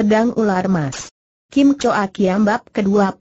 Pedang Ular Mas. Kim Choa Kiam Bab ke-21.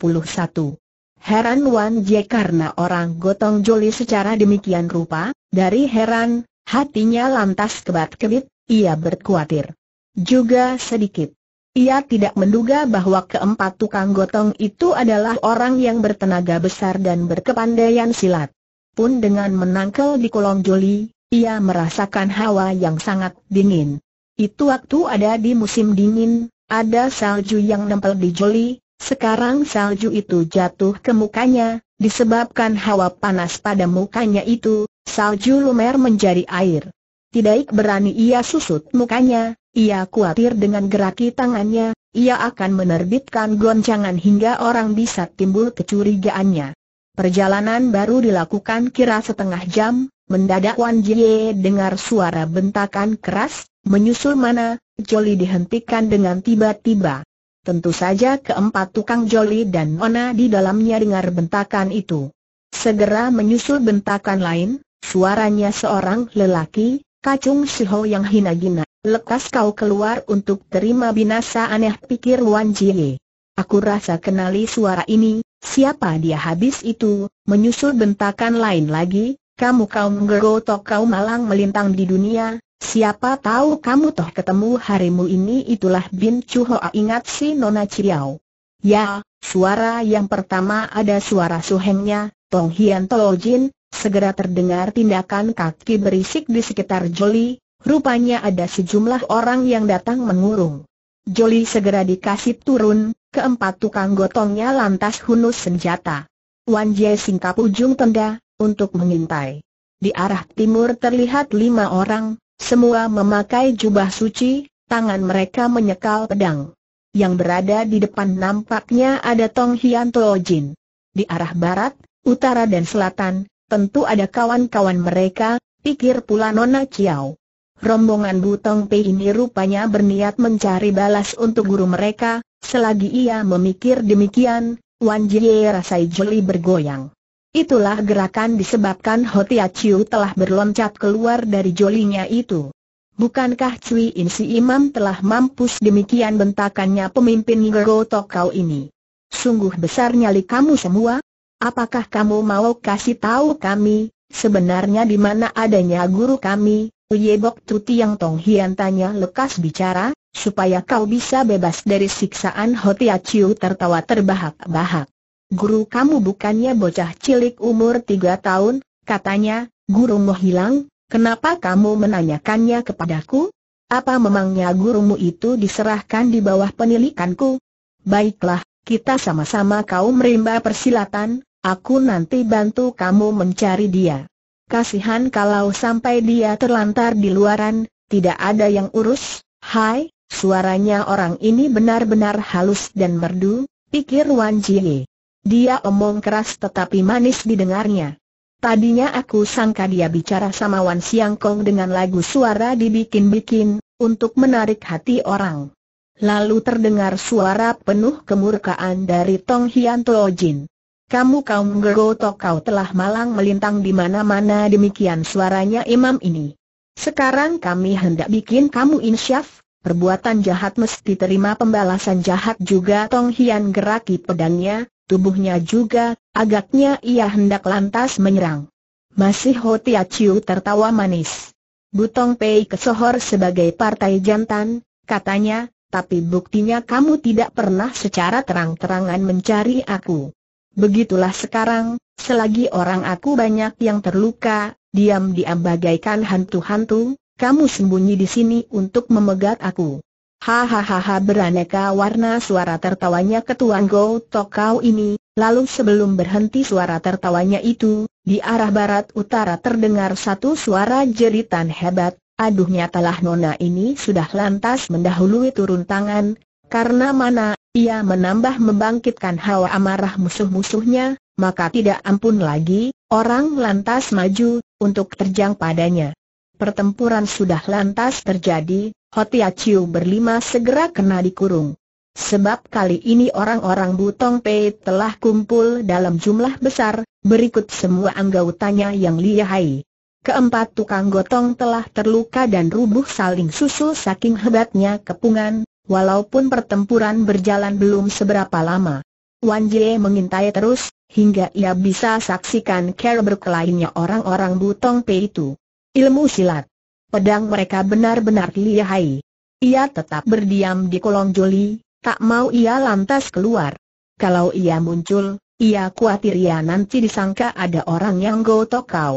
Heran Wan Jie karena orang gotong joli secara demikian rupa, dari heran, hatinya lantas kebat-kebit, ia berkuatir. Juga sedikit. Ia tidak menduga bahwa keempat tukang gotong itu adalah orang yang bertenaga besar dan berkepandaian silat. Pun dengan menangkel di kolong joli, ia merasakan hawa yang sangat dingin. Itu waktu ada di musim dingin, ada salju yang nempel di joli, sekarang salju itu jatuh ke mukanya, disebabkan hawa panas pada mukanya itu, salju lumer menjadi air. Tidak berani ia susut mukanya, ia khawatir dengan geraki tangannya, ia akan menerbitkan goncangan hingga orang bisa timbul kecurigaannya. Perjalanan baru dilakukan kira setengah jam, mendadak Wan Jie dengar suara bentakan keras, Menyusul mana, Joli dihentikan dengan tiba-tiba. Tentu saja keempat tukang Joli dan Nona di dalamnya dengar bentakan itu. Segera menyusul bentakan lain, suaranya seorang lelaki, kacung Siho yang hina-gina. Lekas kau keluar untuk terima binasa aneh pikir Wan Jie. Aku rasa kenali suara ini, siapa dia habis itu, menyusul bentakan lain lagi, kamu kaum gerotok kau malang melintang di dunia, Siapa tahu kamu toh ketemu harimu ini itulah Bin Chu Hoa ingat si Nona Ciao. Ya, suara yang pertama ada suara suhengnya, Tong Hian Tol Jin, segera terdengar tindakan kaki berisik di sekitar Joli, rupanya ada sejumlah orang yang datang mengurung. Joli segera dikasih turun, keempat tukang gotongnya lantas hunus senjata. Wan Jie singkap ujung tenda, untuk mengintai. Di arah timur terlihat lima orang, semua memakai jubah suci, tangan mereka menyekal pedang. Yang berada di depan nampaknya ada Tong Hian Tojin. Di arah barat, utara dan selatan, tentu ada kawan-kawan mereka, pikir pula Nona Chiao. Rombongan Butong Pei ini rupanya berniat mencari balas untuk guru mereka, selagi ia memikir demikian, Wan Jie rasai jeli bergoyang. Itulah gerakan disebabkan Hotia Chiu telah berloncat keluar dari jolinya itu. Bukankah Cui In imam telah mampus demikian bentakannya pemimpin Gergo Tokau ini? Sungguh besar nyali kamu semua. Apakah kamu mau kasih tahu kami, sebenarnya di mana adanya guru kami, Yebok Tuti yang Tong Hian tanya lekas bicara, supaya kau bisa bebas dari siksaan Hotia Chiu tertawa terbahak-bahak guru kamu bukannya bocah cilik umur tiga tahun, katanya, gurumu hilang, kenapa kamu menanyakannya kepadaku? Apa memangnya gurumu itu diserahkan di bawah penilikanku? Baiklah, kita sama-sama kau merimba persilatan, aku nanti bantu kamu mencari dia. Kasihan kalau sampai dia terlantar di luaran, tidak ada yang urus, hai, suaranya orang ini benar-benar halus dan merdu, pikir Wan Jie. Dia omong keras tetapi manis didengarnya. Tadinya aku sangka dia bicara sama Wan Siang Kong dengan lagu suara dibikin-bikin, untuk menarik hati orang. Lalu terdengar suara penuh kemurkaan dari Tong Hian Tuo Jin. Kamu kaum gerotok kau telah malang melintang di mana-mana demikian suaranya imam ini. Sekarang kami hendak bikin kamu insyaf, perbuatan jahat mesti terima pembalasan jahat juga Tong Hian geraki pedangnya, Tubuhnya juga, agaknya ia hendak lantas menyerang. Masih Ho Tia Chiu tertawa manis. Butong Pei kesohor sebagai partai jantan, katanya, tapi buktinya kamu tidak pernah secara terang-terangan mencari aku. Begitulah sekarang, selagi orang aku banyak yang terluka, diam-diam bagaikan hantu-hantu, kamu sembunyi di sini untuk memegat aku. Hahaha beraneka warna suara tertawanya Ketuan Go Tokau ini, lalu sebelum berhenti suara tertawanya itu, di arah barat utara terdengar satu suara jeritan hebat, aduh nyatalah nona ini sudah lantas mendahului turun tangan, karena mana, ia menambah membangkitkan hawa amarah musuh-musuhnya, maka tidak ampun lagi, orang lantas maju, untuk terjang padanya. Pertempuran sudah lantas terjadi, Hotia Chiu berlima segera kena dikurung. Sebab kali ini orang-orang Butong Pei telah kumpul dalam jumlah besar, berikut semua anggotanya yang lihai. Keempat tukang gotong telah terluka dan rubuh saling susul saking hebatnya kepungan, walaupun pertempuran berjalan belum seberapa lama. Wan Jie mengintai terus, hingga ia bisa saksikan cara berkelainnya orang-orang Butong Pei itu. Ilmu silat pedang mereka benar-benar lihai. Ia tetap berdiam di kolong joli, tak mau ia lantas keluar. Kalau ia muncul, ia khawatir ia nanti disangka ada orang yang gotok kau.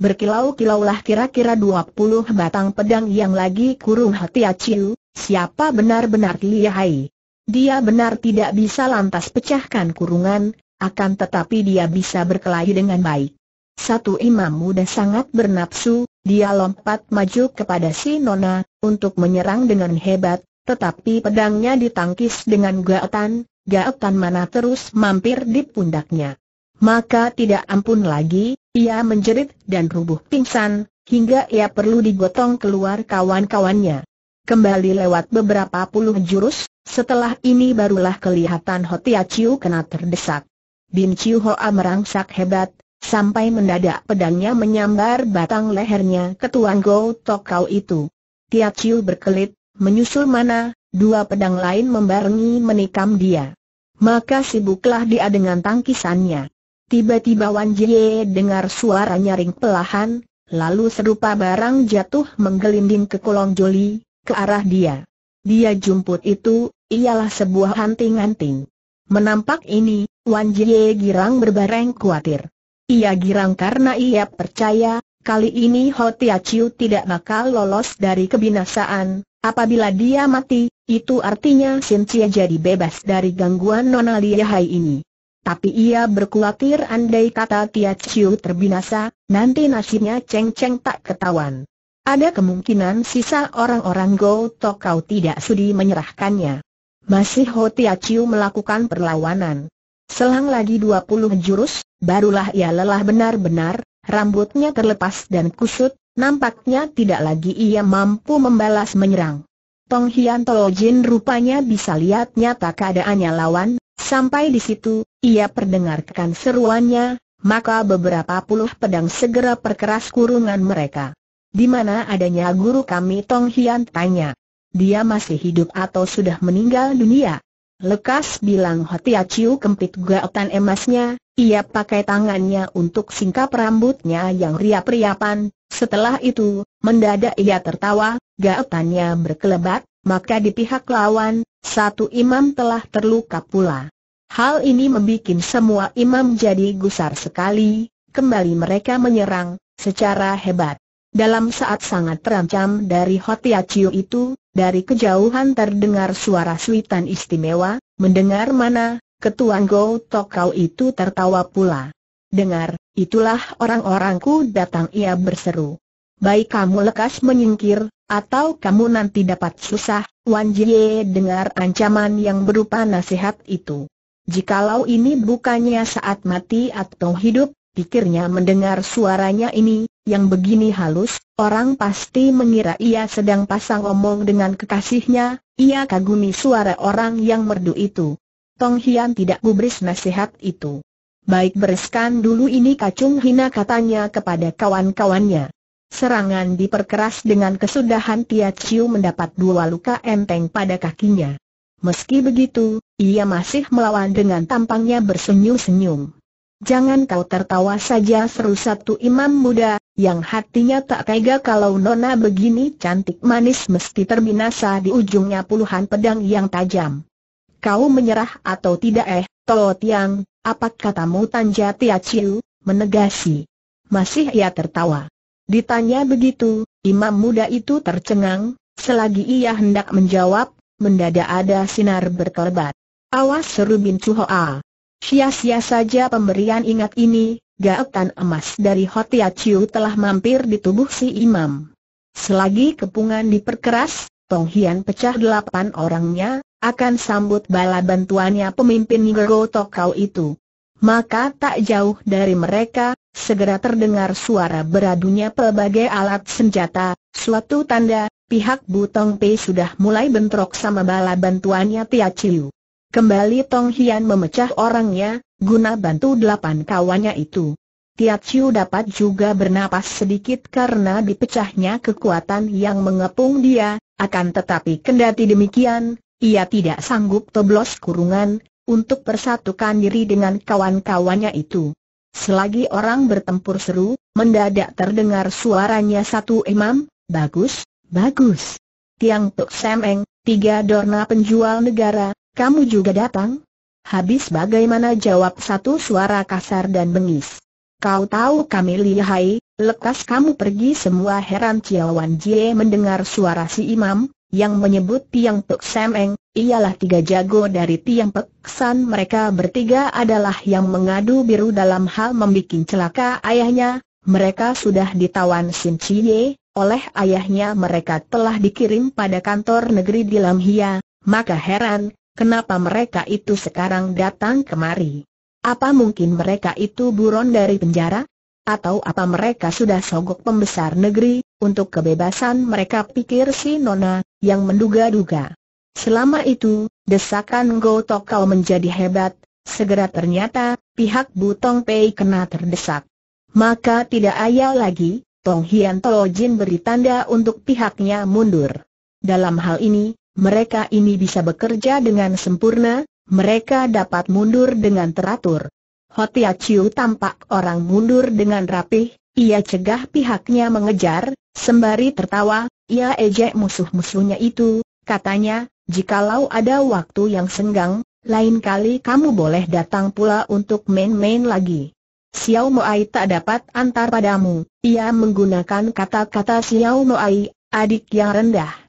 Berkilau-kilaulah kira-kira 20 batang pedang yang lagi kurung hati aciu, siapa benar-benar lihai. Dia benar tidak bisa lantas pecahkan kurungan, akan tetapi dia bisa berkelahi dengan baik. Satu imam muda sangat bernapsu, dia lompat maju kepada si Nona, untuk menyerang dengan hebat, tetapi pedangnya ditangkis dengan gaetan, gaetan mana terus mampir di pundaknya. Maka tidak ampun lagi, ia menjerit dan rubuh pingsan, hingga ia perlu digotong keluar kawan-kawannya. Kembali lewat beberapa puluh jurus, setelah ini barulah kelihatan Hotia Chiu kena terdesak. Bin Chiu Hoa merangsak hebat, Sampai mendadak pedangnya menyambar batang lehernya ketuan Go Tok itu. Tia Chiu berkelit, menyusul mana, dua pedang lain membarengi menikam dia. Maka sibuklah dia dengan tangkisannya. Tiba-tiba Wan Jie dengar suara nyaring pelahan, lalu serupa barang jatuh menggelinding ke kolong joli, ke arah dia. Dia jumput itu, ialah sebuah hanting-hanting. Menampak ini, Wan Jie girang berbareng khawatir. Ia girang karena ia percaya, kali ini Tia Chiu tidak bakal lolos dari kebinasaan, apabila dia mati, itu artinya Sin Chia jadi bebas dari gangguan Nona Lihai ini. Tapi ia berkhawatir andai kata Tia Chiu terbinasa, nanti nasibnya ceng-ceng tak ketahuan. Ada kemungkinan sisa orang-orang Go Tokau tidak sudi menyerahkannya. Masih Ho Tia Chiu melakukan perlawanan. Selang lagi 20 jurus, Barulah ia lelah benar-benar, rambutnya terlepas dan kusut, nampaknya tidak lagi ia mampu membalas menyerang. Tong Hian Tolo Jin rupanya bisa lihat nyata keadaannya lawan, sampai di situ, ia perdengarkan seruannya, maka beberapa puluh pedang segera perkeras kurungan mereka. Di mana adanya guru kami Tong Hian tanya. Dia masih hidup atau sudah meninggal dunia? Lekas bilang Hotia Chiu kempit gaotan emasnya, ia pakai tangannya untuk singkap rambutnya yang riap-riapan, setelah itu, mendadak ia tertawa, gaotannya berkelebat, maka di pihak lawan, satu imam telah terluka pula. Hal ini membuat semua imam jadi gusar sekali, kembali mereka menyerang, secara hebat. Dalam saat sangat terancam dari Hotia Chiu itu, dari kejauhan terdengar suara suitan istimewa, mendengar mana, ketuan Go Tokau itu tertawa pula. Dengar, itulah orang-orangku datang ia berseru. Baik kamu lekas menyingkir, atau kamu nanti dapat susah, Wan Jie dengar ancaman yang berupa nasihat itu. Jikalau ini bukannya saat mati atau hidup, pikirnya mendengar suaranya ini, yang begini halus, orang pasti mengira ia sedang pasang omong dengan kekasihnya, ia kagumi suara orang yang merdu itu. Tong Hian tidak gubris nasihat itu. Baik bereskan dulu ini kacung hina katanya kepada kawan-kawannya. Serangan diperkeras dengan kesudahan Tia Chiu mendapat dua luka enteng pada kakinya. Meski begitu, ia masih melawan dengan tampangnya bersenyum-senyum. Jangan kau tertawa saja seru satu imam muda, yang hatinya tak tega kalau Nona begini cantik manis mesti terbinasa di ujungnya puluhan pedang yang tajam. Kau menyerah atau tidak eh, Tolo Tiang, apa katamu Tanja Tia Chiu, menegasi. Masih ia tertawa. Ditanya begitu, imam muda itu tercengang, selagi ia hendak menjawab, mendadak ada sinar berkelebat. Awas seru Bin Chuhoa. Sia-sia saja pemberian ingat ini, gaetan emas dari Hotia Chiu telah mampir di tubuh si imam. Selagi kepungan diperkeras, Tong Hian pecah delapan orangnya, akan sambut bala bantuannya pemimpin Gergo Tokau itu. Maka tak jauh dari mereka, segera terdengar suara beradunya pelbagai alat senjata, suatu tanda, pihak Butong Pei sudah mulai bentrok sama bala bantuannya Tia Chiu. Kembali Tong Hian memecah orangnya, guna bantu delapan kawannya itu. Tiat Chiu dapat juga bernapas sedikit karena dipecahnya kekuatan yang mengepung dia, akan tetapi kendati demikian, ia tidak sanggup teblos kurungan, untuk persatukan diri dengan kawan-kawannya itu. Selagi orang bertempur seru, mendadak terdengar suaranya satu imam, bagus, bagus. Tiang Tuk Semeng, tiga dorna penjual negara, kamu juga datang? Habis bagaimana jawab satu suara kasar dan bengis. Kau tahu kami lihai, lekas kamu pergi semua heran Ciawan Jie mendengar suara si imam, yang menyebut Tiang Pek Semeng, ialah tiga jago dari Tiang Pek San mereka bertiga adalah yang mengadu biru dalam hal membuat celaka ayahnya, mereka sudah ditawan Sin Cie oleh ayahnya mereka telah dikirim pada kantor negeri di Lam Hia, maka heran, Kenapa mereka itu sekarang datang kemari? Apa mungkin mereka itu buron dari penjara? Atau apa mereka sudah sogok pembesar negeri, untuk kebebasan mereka pikir si Nona, yang menduga-duga. Selama itu, desakan Go menjadi hebat, segera ternyata, pihak Butong Pei kena terdesak. Maka tidak ayal lagi, Tong Hian Jin beri tanda untuk pihaknya mundur. Dalam hal ini, mereka ini bisa bekerja dengan sempurna, mereka dapat mundur dengan teratur. Hotia ya Chiu tampak orang mundur dengan rapih, ia cegah pihaknya mengejar, sembari tertawa, ia ejek musuh-musuhnya itu, katanya, jikalau ada waktu yang senggang, lain kali kamu boleh datang pula untuk main-main lagi. Xiao Moai tak dapat antar padamu, ia menggunakan kata-kata Xiao Moai, adik yang rendah.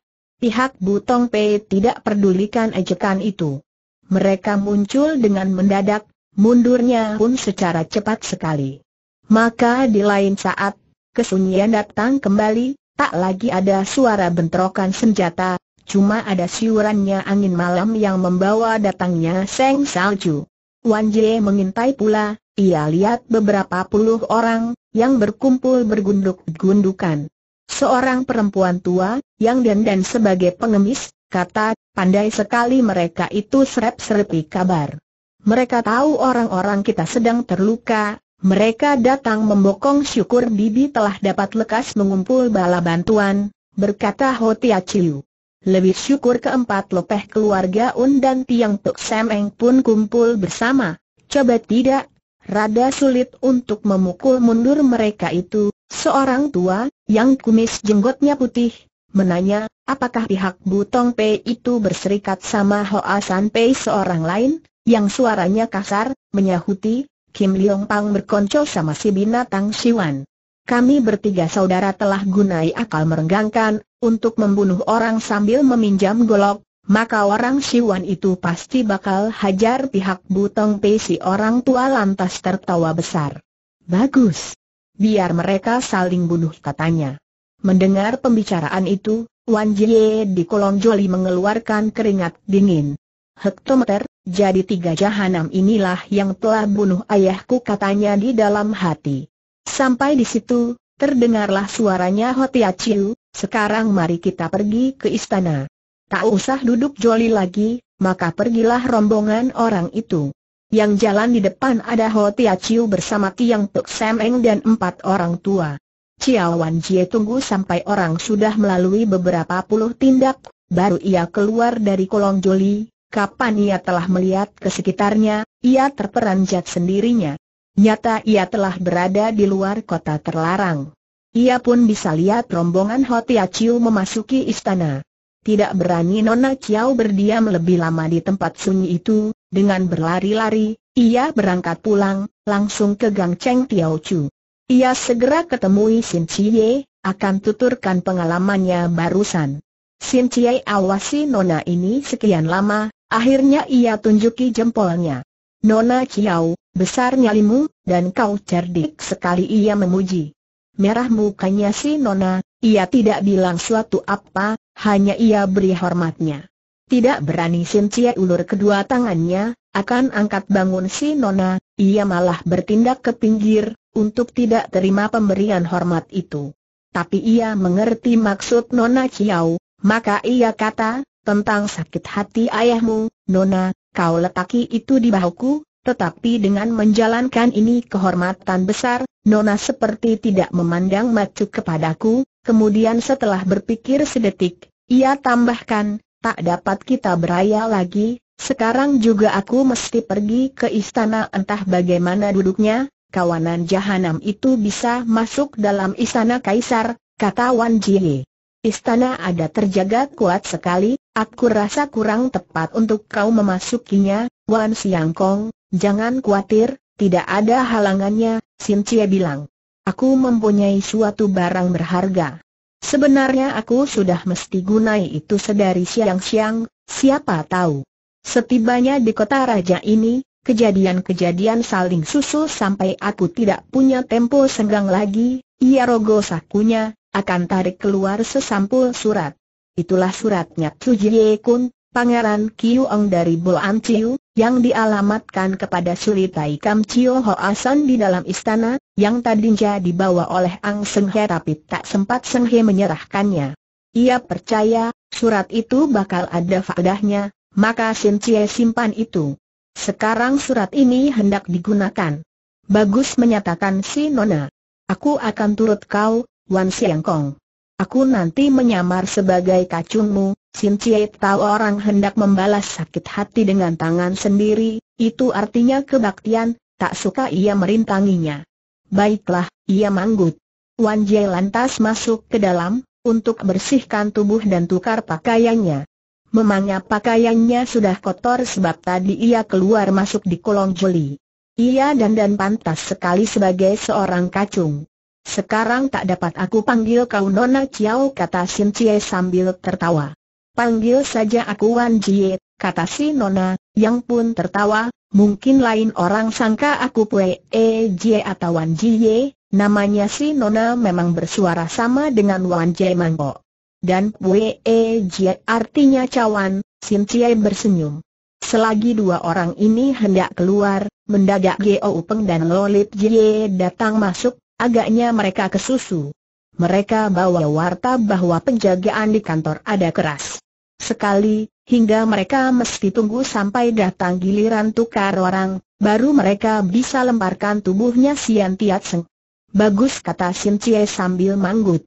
Pihak Butong Pei tidak pedulikan ejekan itu. Mereka muncul dengan mendadak, mundurnya pun secara cepat sekali. Maka di lain saat, kesunyian datang kembali, tak lagi ada suara bentrokan senjata, cuma ada siurannya angin malam yang membawa datangnya seng salju. Wan Jie mengintai pula, ia lihat beberapa puluh orang, yang berkumpul bergunduk-gundukan. Seorang perempuan tua, yang dandan sebagai pengemis, kata, pandai sekali mereka itu serap serpi kabar. Mereka tahu orang-orang kita sedang terluka, mereka datang membokong syukur Bibi telah dapat lekas mengumpul bala bantuan, berkata Tia Chiu. Lebih syukur keempat lopeh keluarga Un dan Tiang Tuk Semeng pun kumpul bersama. Coba tidak, rada sulit untuk memukul mundur mereka itu. Seorang tua, yang kumis jenggotnya putih, menanya, apakah pihak Butong Pei itu berserikat sama Hoa San Pei seorang lain, yang suaranya kasar, menyahuti, Kim Leong Pang berkonco sama si binatang Siwan. Kami bertiga saudara telah gunai akal merenggangkan, untuk membunuh orang sambil meminjam golok, maka orang Siwan itu pasti bakal hajar pihak Butong Pei si orang tua lantas tertawa besar. Bagus, biar mereka saling bunuh katanya. Mendengar pembicaraan itu, Wan Jie di kolong joli mengeluarkan keringat dingin. Hektometer, jadi tiga jahanam inilah yang telah bunuh ayahku katanya di dalam hati. Sampai di situ, terdengarlah suaranya Hotia ya Chiu, sekarang mari kita pergi ke istana. Tak usah duduk joli lagi, maka pergilah rombongan orang itu yang jalan di depan ada Ho Tia Chiu bersama Tiang Tuk Sam Eng dan empat orang tua. Chiao Wan Jie tunggu sampai orang sudah melalui beberapa puluh tindak, baru ia keluar dari kolong joli, kapan ia telah melihat ke sekitarnya, ia terperanjat sendirinya. Nyata ia telah berada di luar kota terlarang. Ia pun bisa lihat rombongan Tia Chiu memasuki istana. Tidak berani Nona Chiao berdiam lebih lama di tempat sunyi itu, dengan berlari-lari, ia berangkat pulang, langsung ke Gang Cheng Tiao Chu. Ia segera ketemui Sin Chie, akan tuturkan pengalamannya barusan. Sin Chie awasi nona ini sekian lama, akhirnya ia tunjuki jempolnya. Nona Chiao, besar nyalimu, dan kau cerdik sekali ia memuji. Merah mukanya si Nona, ia tidak bilang suatu apa, hanya ia beri hormatnya. Tidak berani Sin Cie ulur kedua tangannya, akan angkat bangun si Nona, ia malah bertindak ke pinggir, untuk tidak terima pemberian hormat itu. Tapi ia mengerti maksud Nona Ciao, maka ia kata, tentang sakit hati ayahmu, Nona, kau letaki itu di bahuku, tetapi dengan menjalankan ini kehormatan besar, Nona seperti tidak memandang macu kepadaku, kemudian setelah berpikir sedetik, ia tambahkan, tak dapat kita beraya lagi, sekarang juga aku mesti pergi ke istana entah bagaimana duduknya, kawanan jahanam itu bisa masuk dalam istana kaisar, kata Wan Jie. Istana ada terjaga kuat sekali, aku rasa kurang tepat untuk kau memasukinya, Wan Siang Kong, jangan khawatir, tidak ada halangannya, Sin Cie bilang. Aku mempunyai suatu barang berharga. Sebenarnya aku sudah mesti gunai itu sedari siang-siang, siapa tahu. Setibanya di kota raja ini, kejadian-kejadian saling susul sampai aku tidak punya tempo senggang lagi, ia rogo sakunya, akan tarik keluar sesampul surat. Itulah suratnya Tsuji Kun, Pangeran Kiuong dari Bulan Chiu, yang dialamatkan kepada Sulitai Kam Chio Hoasan di dalam istana, yang tadinya dibawa oleh Ang Seng He tapi tak sempat Seng menyerahkannya. Ia percaya, surat itu bakal ada faedahnya, maka Sin Chie simpan itu. Sekarang surat ini hendak digunakan. Bagus menyatakan si Nona. Aku akan turut kau, Wan Siang Kong. Aku nanti menyamar sebagai kacungmu, Sin Cie tahu orang hendak membalas sakit hati dengan tangan sendiri, itu artinya kebaktian, tak suka ia merintanginya. Baiklah, ia manggut. Wan Jie lantas masuk ke dalam, untuk bersihkan tubuh dan tukar pakaiannya. Memangnya pakaiannya sudah kotor sebab tadi ia keluar masuk di kolong jeli. Ia dandan pantas sekali sebagai seorang kacung. Sekarang tak dapat aku panggil kau Nona Ciao kata Sin Chie sambil tertawa. Panggil saja aku Wan Jie, kata si Nona, yang pun tertawa, mungkin lain orang sangka aku Pue E Jie atau Wan Jie, namanya si Nona memang bersuara sama dengan Wan Jie Mangko. Dan Pue E Jie artinya cawan, Sin Chie bersenyum. Selagi dua orang ini hendak keluar, mendadak Geo Upeng dan Lolit Jie datang masuk, Agaknya mereka kesusu. Mereka bawa warta bahwa penjagaan di kantor ada keras. Sekali, hingga mereka mesti tunggu sampai datang giliran tukar orang, baru mereka bisa lemparkan tubuhnya Sian Tiat Seng. Bagus kata Sin Cie sambil manggut.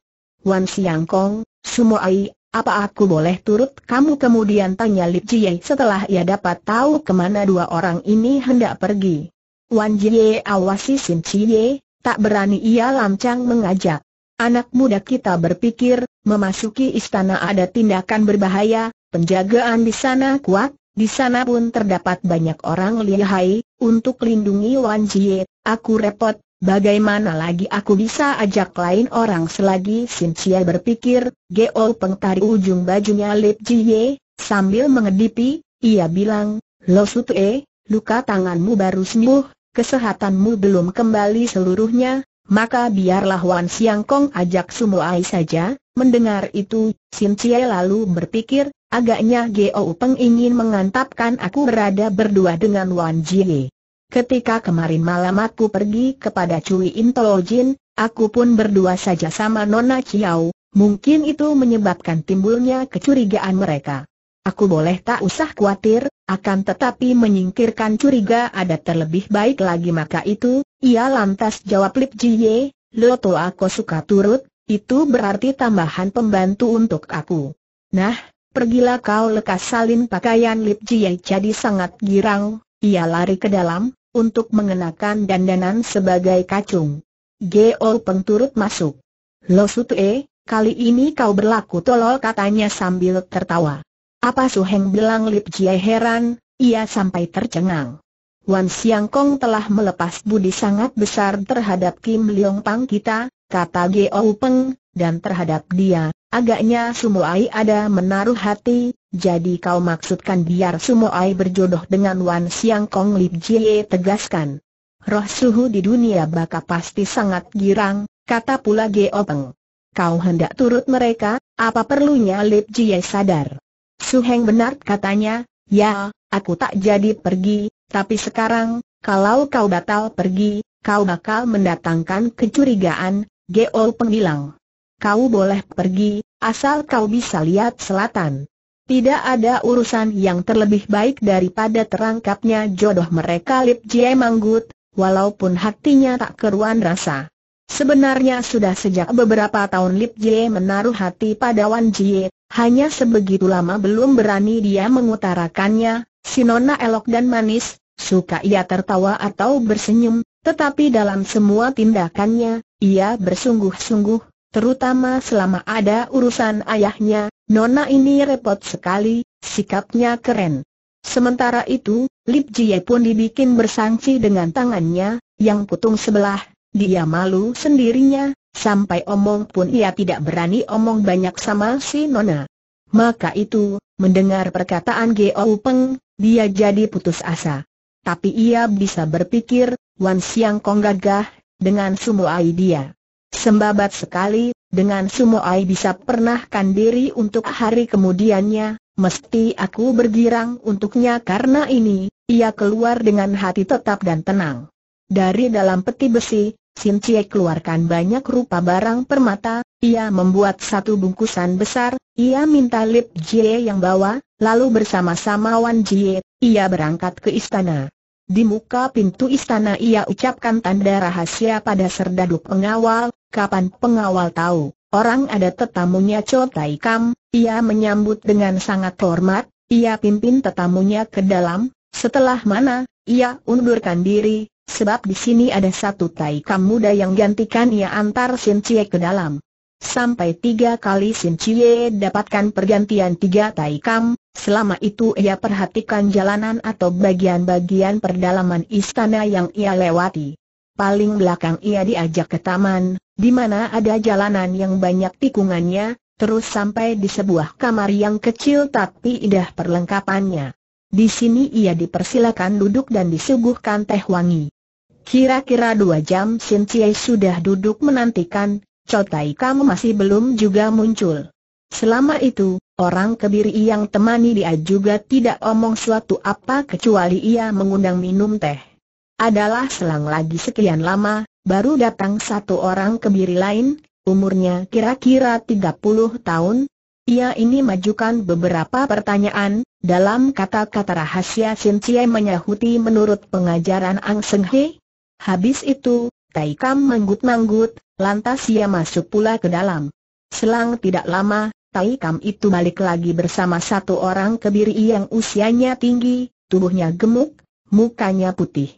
Wan Siang Kong, ai, apa aku boleh turut kamu kemudian tanya Lip Cie setelah ia dapat tahu kemana dua orang ini hendak pergi. Wan Jie awasi Sin Cie, tak berani ia lancang mengajak. Anak muda kita berpikir, memasuki istana ada tindakan berbahaya, penjagaan di sana kuat, di sana pun terdapat banyak orang lihai, untuk lindungi Wan Jie, aku repot, bagaimana lagi aku bisa ajak lain orang selagi Sin Cia berpikir, geol Peng ujung bajunya Lip Jie, sambil mengedipi, ia bilang, Lo Sutue, luka tanganmu baru sembuh, kesehatanmu belum kembali seluruhnya, maka biarlah Wan Siang Kong ajak Sumuai saja. Mendengar itu, Sin Cie lalu berpikir, agaknya Geo Peng ingin mengantapkan aku berada berdua dengan Wan Jie. Ketika kemarin malam aku pergi kepada Cui Intolojin, aku pun berdua saja sama Nona Chiao, mungkin itu menyebabkan timbulnya kecurigaan mereka. Aku boleh tak usah khawatir, akan tetapi menyingkirkan curiga ada terlebih baik lagi maka itu, ia lantas jawab Lip Lo Loto aku suka turut, itu berarti tambahan pembantu untuk aku. Nah, pergilah kau lekas salin pakaian Lip Jiye jadi sangat girang, ia lari ke dalam, untuk mengenakan dandanan sebagai kacung. Geo pengturut masuk. Lo Sutue, kali ini kau berlaku tolol katanya sambil tertawa. Apa Su Heng bilang Lip Jie heran, ia sampai tercengang. Wan Siang Kong telah melepas budi sangat besar terhadap Kim Leong Pang kita, kata Geo Peng, dan terhadap dia, agaknya Ai ada menaruh hati, jadi kau maksudkan biar Ai berjodoh dengan Wan Siang Kong Lip Jie tegaskan. Roh suhu di dunia baka pasti sangat girang, kata pula Geo Peng. Kau hendak turut mereka, apa perlunya Lip Jie sadar? Suheng benar katanya, ya, aku tak jadi pergi, tapi sekarang, kalau kau batal pergi, kau bakal mendatangkan kecurigaan, Geol Peng bilang. Kau boleh pergi, asal kau bisa lihat selatan. Tidak ada urusan yang terlebih baik daripada terangkapnya jodoh mereka Lip Jie Manggut, walaupun hatinya tak keruan rasa. Sebenarnya sudah sejak beberapa tahun Lip Jie menaruh hati pada Wan Jie, hanya sebegitu lama belum berani dia mengutarakannya, si nona elok dan manis, suka ia tertawa atau bersenyum, tetapi dalam semua tindakannya, ia bersungguh-sungguh, terutama selama ada urusan ayahnya, nona ini repot sekali, sikapnya keren. Sementara itu, Lip Jie pun dibikin bersangsi dengan tangannya, yang putung sebelah, dia malu sendirinya, Sampai omong pun ia tidak berani omong banyak sama si Nona. Maka itu, mendengar perkataan Geo Peng, dia jadi putus asa. Tapi ia bisa berpikir, Wan Siang Kong gagah, dengan sumo ai dia. Sembabat sekali, dengan sumo ai bisa pernahkan diri untuk hari kemudiannya, mesti aku bergirang untuknya karena ini, ia keluar dengan hati tetap dan tenang. Dari dalam peti besi, Sim Cie keluarkan banyak rupa barang permata, ia membuat satu bungkusan besar, ia minta Lip Jie yang bawa, lalu bersama-sama Wan Jie, ia berangkat ke istana. Di muka pintu istana ia ucapkan tanda rahasia pada serdadu pengawal, kapan pengawal tahu, orang ada tetamunya Cho Tai Kam, ia menyambut dengan sangat hormat, ia pimpin tetamunya ke dalam, setelah mana, ia undurkan diri, Sebab di sini ada satu taikam muda yang gantikan ia antar Sin Cie ke dalam. Sampai tiga kali Sin Cie dapatkan pergantian tiga taikam, selama itu ia perhatikan jalanan atau bagian-bagian perdalaman istana yang ia lewati. Paling belakang ia diajak ke taman, di mana ada jalanan yang banyak tikungannya, terus sampai di sebuah kamar yang kecil tapi indah perlengkapannya. Di sini ia dipersilakan duduk dan disuguhkan teh wangi. Kira-kira dua jam Sin Cie sudah duduk menantikan, Cotai Kam masih belum juga muncul. Selama itu, orang kebiri yang temani dia juga tidak omong suatu apa kecuali ia mengundang minum teh. Adalah selang lagi sekian lama, baru datang satu orang kebiri lain, umurnya kira-kira 30 tahun. Ia ini majukan beberapa pertanyaan, dalam kata-kata rahasia Sin Cie menyahuti menurut pengajaran Ang Seng He, Habis itu, Taikam Kam manggut-manggut, lantas ia masuk pula ke dalam. Selang tidak lama, Taikam itu balik lagi bersama satu orang kebiri yang usianya tinggi, tubuhnya gemuk, mukanya putih.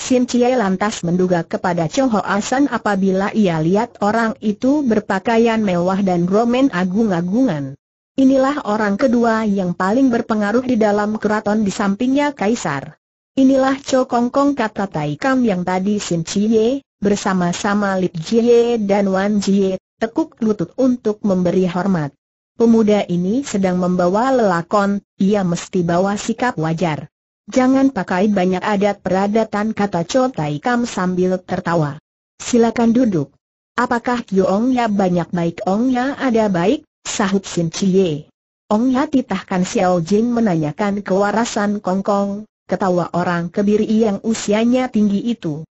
Sim Chie lantas menduga kepada Cho Ho Asan apabila ia lihat orang itu berpakaian mewah dan romen agung-agungan. Inilah orang kedua yang paling berpengaruh di dalam keraton di sampingnya Kaisar. Inilah Cho Kong kata Taikam yang tadi Sin Chie, bersama-sama Lip Jie dan Wan Jie, tekuk lutut untuk memberi hormat. Pemuda ini sedang membawa lelakon, ia mesti bawa sikap wajar. Jangan pakai banyak adat peradatan kata Cho Tai sambil tertawa. Silakan duduk. Apakah Ya banyak baik Ong Ya ada baik, sahut Sin Chie. Ya titahkan Xiao Jing menanyakan kewarasan Kongkong, ketawa orang kebiri yang usianya tinggi itu.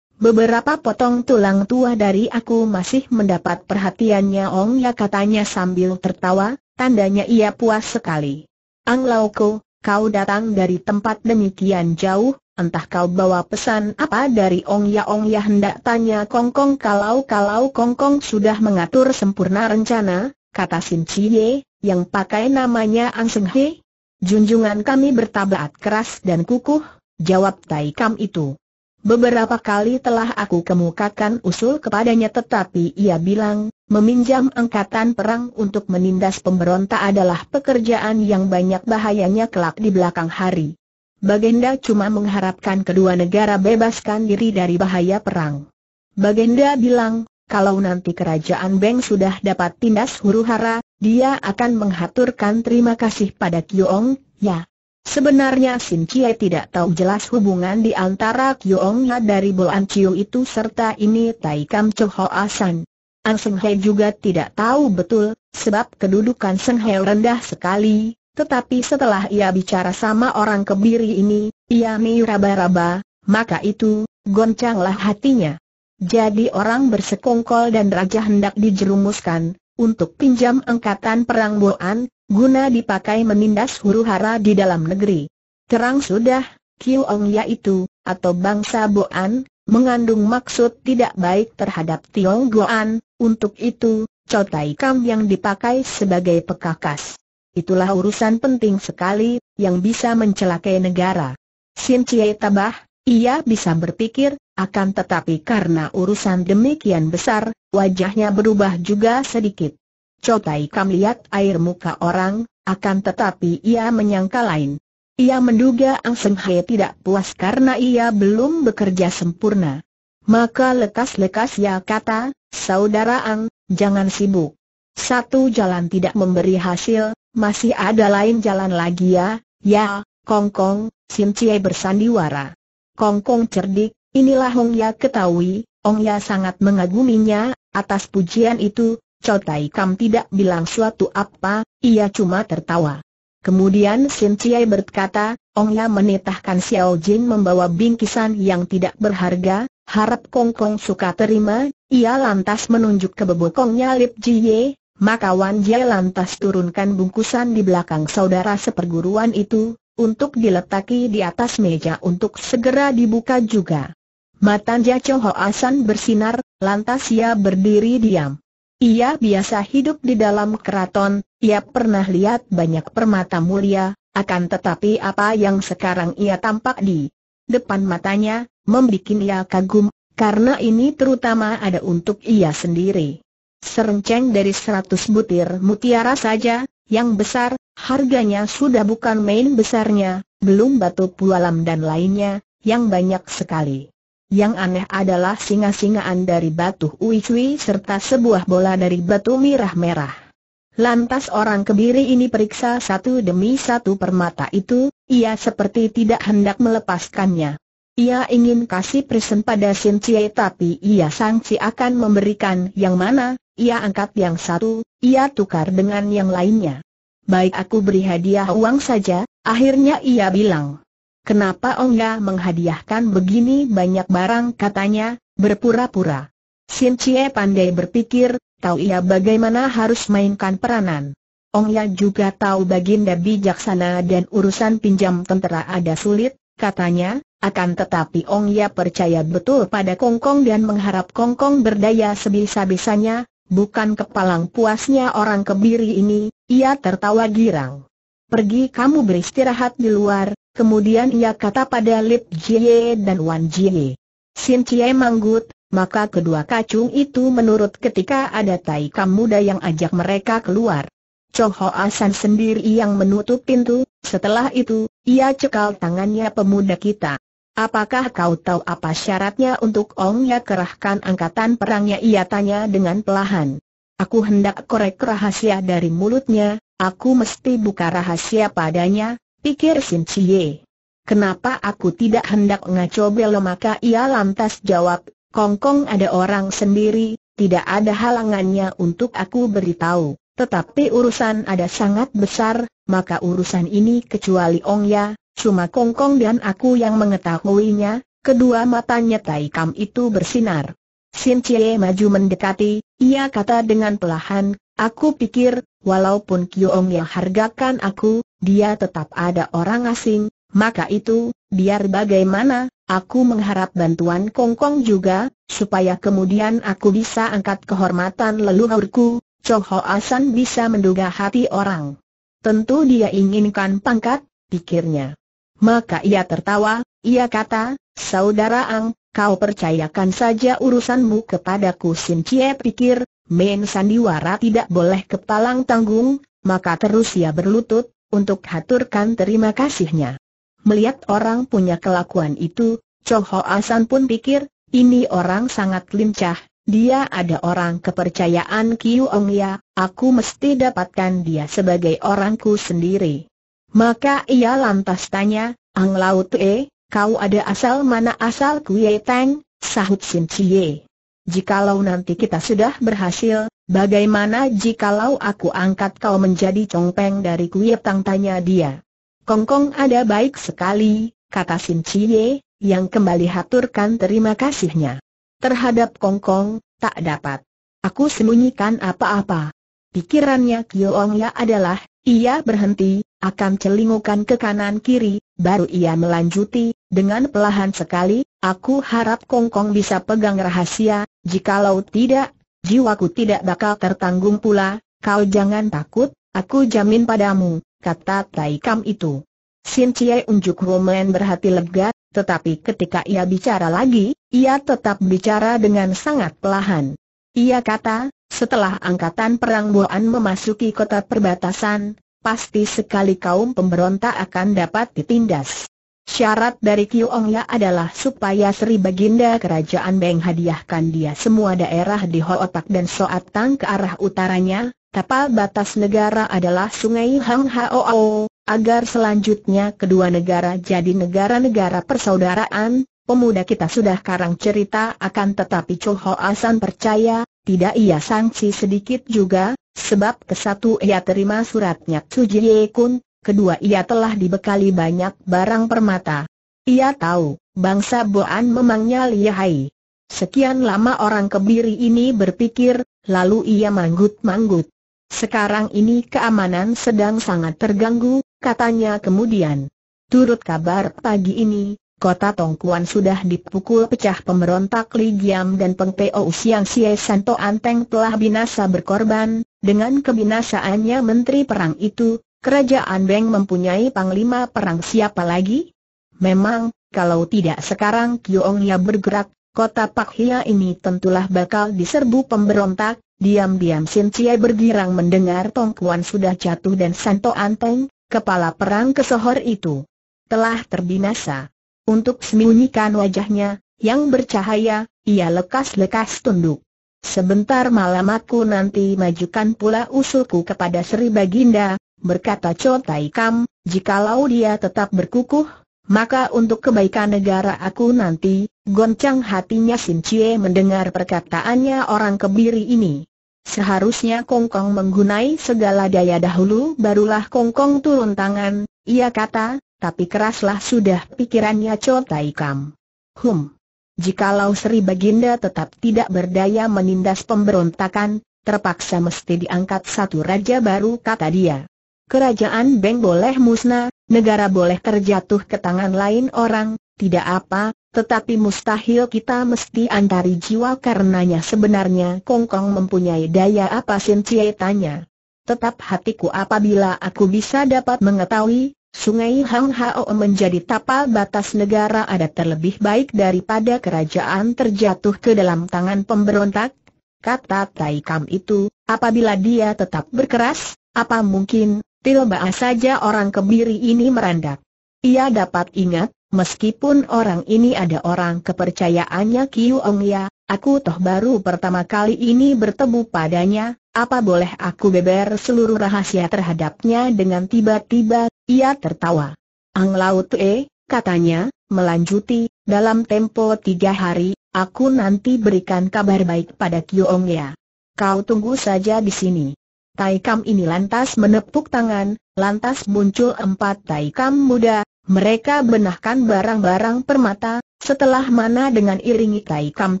Beberapa potong tulang tua dari aku masih mendapat perhatiannya Ong Ya katanya sambil tertawa, tandanya ia puas sekali. Ang Lauko, kau datang dari tempat demikian jauh, entah kau bawa pesan apa dari Ong Ya Ong Ya hendak tanya Kong Kong kalau-kalau Kong Kong sudah mengatur sempurna rencana, kata Sim Chie, yang pakai namanya Ang Seng He, Junjungan kami bertabat keras dan kukuh, jawab Tai itu. Beberapa kali telah aku kemukakan usul kepadanya tetapi ia bilang, meminjam angkatan perang untuk menindas pemberontak adalah pekerjaan yang banyak bahayanya kelak di belakang hari. Bagenda cuma mengharapkan kedua negara bebaskan diri dari bahaya perang. Bagenda bilang, kalau nanti kerajaan Beng sudah dapat tindas huru-hara, dia akan menghaturkan terima kasih pada Kiong, ya. Sebenarnya Sin Cie tidak tahu jelas hubungan di antara Kiong Ya dari Bolan Chiu itu serta ini Tai Kam Cho Hoa San. An Seng He juga tidak tahu betul, sebab kedudukan Seng He rendah sekali, tetapi setelah ia bicara sama orang kebiri ini, ia meraba-raba, maka itu, goncanglah hatinya. Jadi orang bersekongkol dan raja hendak dijerumuskan, untuk pinjam angkatan perang Boan, guna dipakai menindas huru hara di dalam negeri. Terang sudah, Kiong yaitu, atau bangsa Boan, mengandung maksud tidak baik terhadap Tiong Guan. untuk itu, Cotai Kam yang dipakai sebagai pekakas. Itulah urusan penting sekali, yang bisa mencelakai negara. Sin Cie tabah, ia bisa berpikir, akan tetapi karena urusan demikian besar, wajahnya berubah juga sedikit. Cotai Kam lihat air muka orang, akan tetapi ia menyangka lain. Ia menduga Ang Seng Hai tidak puas karena ia belum bekerja sempurna. Maka lekas-lekas ia kata, Saudara Ang, jangan sibuk. Satu jalan tidak memberi hasil, masih ada lain jalan lagi ya, ya, Kong Kong, Sin Cie bersandiwara. Kong Kong cerdik, Inilah Hong Ya ketahui, Hong Ya sangat mengaguminya, atas pujian itu, Chow Tai Kam tidak bilang suatu apa, ia cuma tertawa. Kemudian Sin Chiai berkata, Ong Ya menitahkan Xiao Jin membawa bingkisan yang tidak berharga, harap Kong Kong suka terima, ia lantas menunjuk ke bebokongnya Lip Ji Ye, maka Wan Jie lantas turunkan bungkusan di belakang saudara seperguruan itu, untuk diletaki di atas meja untuk segera dibuka juga. Mata Ho asan bersinar, lantas ia berdiri diam. Ia biasa hidup di dalam keraton, ia pernah lihat banyak permata mulia, akan tetapi apa yang sekarang ia tampak di depan matanya, membuat ia kagum, karena ini terutama ada untuk ia sendiri. Serenceng dari seratus butir mutiara saja, yang besar, harganya sudah bukan main besarnya, belum batu pualam dan lainnya, yang banyak sekali. Yang aneh adalah singa-singaan dari batu uicui serta sebuah bola dari batu merah-merah. Lantas orang kebiri ini periksa satu demi satu permata itu, ia seperti tidak hendak melepaskannya. Ia ingin kasih present pada Sin Cie tapi ia sangsi akan memberikan yang mana, ia angkat yang satu, ia tukar dengan yang lainnya. Baik aku beri hadiah uang saja, akhirnya ia bilang. Kenapa Ongga menghadiahkan begini banyak barang katanya, berpura-pura. Sin Cie pandai berpikir, tahu ia bagaimana harus mainkan peranan. Ongya juga tahu Baginda bijaksana dan urusan pinjam tentara ada sulit, katanya, akan tetapi Ongya percaya betul pada Kongkong dan mengharap Kongkong berdaya sebisa-bisanya, bukan kepalang puasnya orang kebiri ini, ia tertawa girang. Pergi kamu beristirahat di luar, Kemudian ia kata pada Lip Jie dan Wan Jie. Sin Chie manggut, maka kedua kacung itu menurut ketika ada tai muda yang ajak mereka keluar. Cho Ho asan sendiri yang menutup pintu, setelah itu, ia cekal tangannya pemuda kita. Apakah kau tahu apa syaratnya untuk ong ya kerahkan angkatan perangnya? Ia tanya dengan pelahan. Aku hendak korek rahasia dari mulutnya, aku mesti buka rahasia padanya, pikir Sin Cie. Kenapa aku tidak hendak ngaco belo maka ia lantas jawab, Kongkong ada orang sendiri, tidak ada halangannya untuk aku beritahu. Tetapi urusan ada sangat besar, maka urusan ini kecuali Ong Ya, cuma Kongkong dan aku yang mengetahuinya, kedua matanya Tai Kam itu bersinar. Sin Cie maju mendekati, ia kata dengan pelahan, aku pikir, walaupun Kyo Ong Ya hargakan aku, dia tetap ada orang asing, maka itu, biar bagaimana, aku mengharap bantuan Kongkong Kong juga, supaya kemudian aku bisa angkat kehormatan leluhurku, Cho Asan bisa menduga hati orang. Tentu dia inginkan pangkat, pikirnya. Maka ia tertawa, ia kata, Saudara Ang, kau percayakan saja urusanmu kepadaku Sin Cie pikir, main sandiwara tidak boleh kepalang tanggung, maka terus ia berlutut, untuk haturkan terima kasihnya. Melihat orang punya kelakuan itu, Choho Ho Asan pun pikir, ini orang sangat lincah, dia ada orang kepercayaan Kiu Ong Ya, aku mesti dapatkan dia sebagai orangku sendiri. Maka ia lantas tanya, Ang Laut Tue, kau ada asal mana asal Kue Tang, sahut Sin Chie jikalau nanti kita sudah berhasil, bagaimana jikalau aku angkat kau menjadi congpeng dari Kuyetang tanya dia. Kongkong ada baik sekali, kata Sim Cie, yang kembali haturkan terima kasihnya. Terhadap Kongkong, tak dapat. Aku sembunyikan apa-apa. Pikirannya Kiong Ya adalah, ia berhenti, akan celingukan ke kanan kiri, baru ia melanjuti, dengan pelahan sekali, aku harap Kongkong bisa pegang rahasia, Jikalau tidak, jiwaku tidak bakal tertanggung pula, kau jangan takut, aku jamin padamu, kata Taikam itu. Sin Chie unjuk Roman berhati lega, tetapi ketika ia bicara lagi, ia tetap bicara dengan sangat pelahan. Ia kata, setelah angkatan perang Boan memasuki kota perbatasan, pasti sekali kaum pemberontak akan dapat ditindas. Syarat dari Ya adalah supaya Sri Baginda Kerajaan Beng hadiahkan dia semua daerah di otak dan Soatang ke arah utaranya, tapal batas negara adalah sungai Hang Hao, agar selanjutnya kedua negara jadi negara-negara persaudaraan, pemuda kita sudah karang cerita akan tetapi Cho Ho Asan percaya, tidak ia sangsi sedikit juga, sebab kesatu ia terima suratnya Tsu Jie Kun, kedua ia telah dibekali banyak barang permata. Ia tahu, bangsa Boan memangnya lihai. Sekian lama orang kebiri ini berpikir, lalu ia manggut-manggut. Sekarang ini keamanan sedang sangat terganggu, katanya kemudian. Turut kabar pagi ini, kota Tongkuan sudah dipukul pecah pemberontak Li Giam dan Peng Peo Siang Sie Santo Anteng telah binasa berkorban, dengan kebinasaannya Menteri Perang itu, Kerajaan Beng mempunyai panglima perang siapa lagi? Memang, kalau tidak sekarang Kiongnya bergerak, kota Pak Hia ini tentulah bakal diserbu pemberontak, diam-diam Sin Cie bergirang mendengar Tong Kuan sudah jatuh dan Santo Anteng, kepala perang kesohor itu, telah terbinasa. Untuk sembunyikan wajahnya, yang bercahaya, ia lekas-lekas tunduk. Sebentar malam aku nanti majukan pula usulku kepada Sri Baginda, berkata Cho Tai Kam, jikalau dia tetap berkukuh, maka untuk kebaikan negara aku nanti, goncang hatinya Sin Chie mendengar perkataannya orang kebiri ini. Seharusnya Kong Kong menggunai segala daya dahulu barulah Kong Kong turun tangan, ia kata, tapi keraslah sudah pikirannya Cho Tai Kam. Hum. Jikalau Sri Baginda tetap tidak berdaya menindas pemberontakan, terpaksa mesti diangkat satu raja baru kata dia. Kerajaan Beng boleh musnah, negara boleh terjatuh ke tangan lain orang, tidak apa, tetapi mustahil kita mesti antari jiwa karenanya sebenarnya Kongkong mempunyai daya apa Sin Cie tanya. Tetap hatiku apabila aku bisa dapat mengetahui, sungai Hang Hao menjadi tapal batas negara ada terlebih baik daripada kerajaan terjatuh ke dalam tangan pemberontak, kata Tai Kam itu, apabila dia tetap berkeras, apa mungkin Tilbaa saja orang kebiri ini merandak. Ia dapat ingat, meskipun orang ini ada orang kepercayaannya Kiu Ong Ya, aku toh baru pertama kali ini bertemu padanya, apa boleh aku beber seluruh rahasia terhadapnya dengan tiba-tiba, ia tertawa. Ang laut Tue, katanya, melanjuti, dalam tempo tiga hari, aku nanti berikan kabar baik pada Kiu Ong Ya. Kau tunggu saja di sini. Tai Kam ini lantas menepuk tangan, lantas muncul empat Tai Kam muda, mereka benahkan barang-barang permata, setelah mana dengan iringi Tai Kam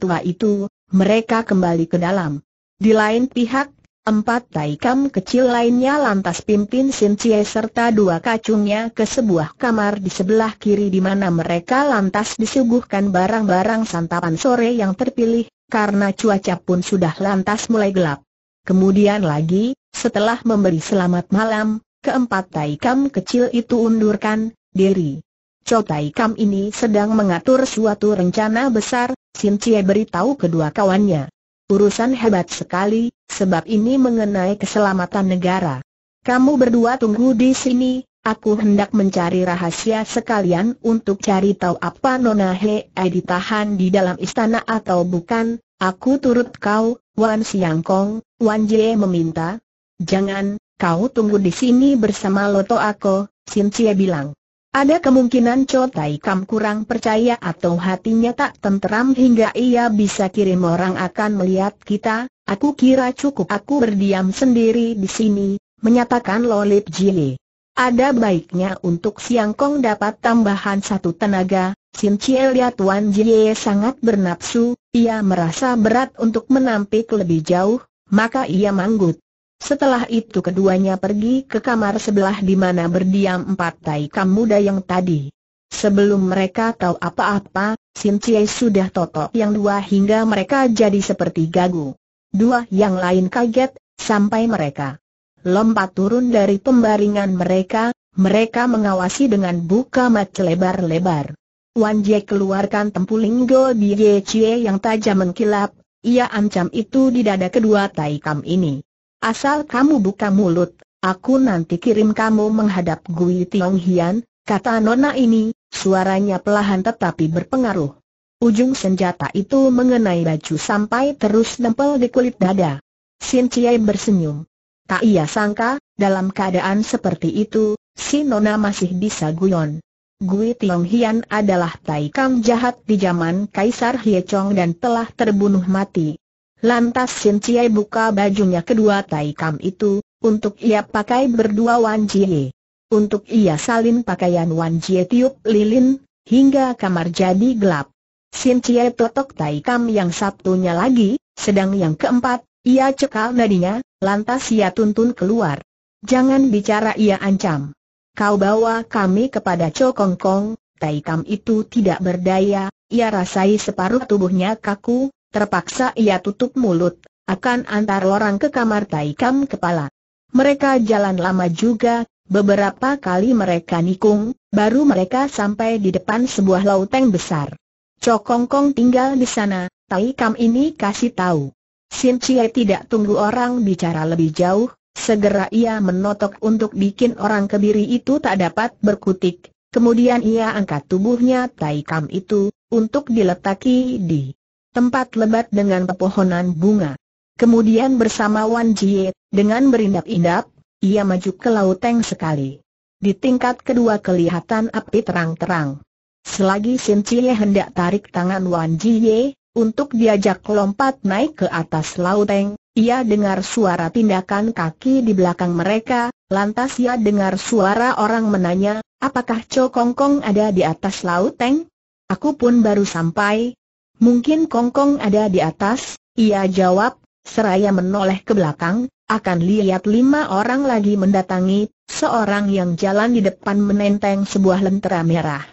tua itu, mereka kembali ke dalam. Di lain pihak, empat Tai Kam kecil lainnya lantas pimpin Sin Cie serta dua kacungnya ke sebuah kamar di sebelah kiri di mana mereka lantas disuguhkan barang-barang santapan sore yang terpilih, karena cuaca pun sudah lantas mulai gelap. Kemudian lagi, setelah memberi selamat malam, keempat taikam kecil itu undurkan diri. Cho Taikam ini sedang mengatur suatu rencana besar, Sin Cie beritahu kedua kawannya. Urusan hebat sekali, sebab ini mengenai keselamatan negara. Kamu berdua tunggu di sini, aku hendak mencari rahasia sekalian untuk cari tahu apa Nona Ai ditahan di dalam istana atau bukan, aku turut kau, Wan Siang Kong, Wan Jie meminta. Jangan, kau tunggu di sini bersama Loto Ako. Sin Cie bilang. Ada kemungkinan Cho Tai Kam kurang percaya atau hatinya tak tenteram hingga ia bisa kirim orang akan melihat kita, aku kira cukup aku berdiam sendiri di sini, menyatakan Lolip Jie, Ada baiknya untuk Siang Kong dapat tambahan satu tenaga, Sin Cie lihat Wan Jie sangat bernapsu, ia merasa berat untuk menampik lebih jauh, maka ia manggut. Setelah itu keduanya pergi ke kamar sebelah di mana berdiam empat taikam muda yang tadi. Sebelum mereka tahu apa-apa, Sin Cie sudah totok yang dua hingga mereka jadi seperti gagu. Dua yang lain kaget, sampai mereka lompat turun dari pembaringan mereka, mereka mengawasi dengan buka mata lebar-lebar. Wan Jie keluarkan tempulinggo Ye Cie yang tajam mengkilap, ia ancam itu di dada kedua tai ini. Asal kamu buka mulut, aku nanti kirim kamu menghadap Gui Tiong Hian, kata nona ini, suaranya pelahan tetapi berpengaruh. Ujung senjata itu mengenai baju sampai terus nempel di kulit dada. Sin Chiai bersenyum. Tak ia sangka, dalam keadaan seperti itu, si Nona masih bisa guyon. Gui Tiong Hian adalah taikam jahat di zaman Kaisar Hye Chong dan telah terbunuh mati. Lantas Sin Chie buka bajunya kedua taikam itu, untuk ia pakai berdua Wan Jie. Untuk ia salin pakaian Wan Jie tiup lilin, hingga kamar jadi gelap. Sin Chie totok taikam yang satunya lagi, sedang yang keempat, ia cekal nadinya, lantas ia tuntun keluar. Jangan bicara ia ancam kau bawa kami kepada Cho Kong Kong, Tai itu tidak berdaya, ia rasai separuh tubuhnya kaku, terpaksa ia tutup mulut, akan antar orang ke kamar Taikam kepala. Mereka jalan lama juga, beberapa kali mereka nikung, baru mereka sampai di depan sebuah lauteng besar. Kong Kong tinggal di sana, Taikam ini kasih tahu. Sin Chie tidak tunggu orang bicara lebih jauh, Segera ia menotok untuk bikin orang kebiri itu tak dapat berkutik, kemudian ia angkat tubuhnya Taikam itu, untuk diletaki di tempat lebat dengan pepohonan bunga. Kemudian bersama Wan Jie, dengan berindap-indap, ia maju ke lauteng sekali. Di tingkat kedua kelihatan api terang-terang. Selagi Sin Cie hendak tarik tangan Wan Jie, untuk diajak lompat naik ke atas lauteng, ia dengar suara tindakan kaki di belakang mereka, lantas ia dengar suara orang menanya, apakah Cho Kong Kong ada di atas laut Teng? Aku pun baru sampai. Mungkin Kong Kong ada di atas, ia jawab, seraya menoleh ke belakang, akan lihat lima orang lagi mendatangi, seorang yang jalan di depan menenteng sebuah lentera merah.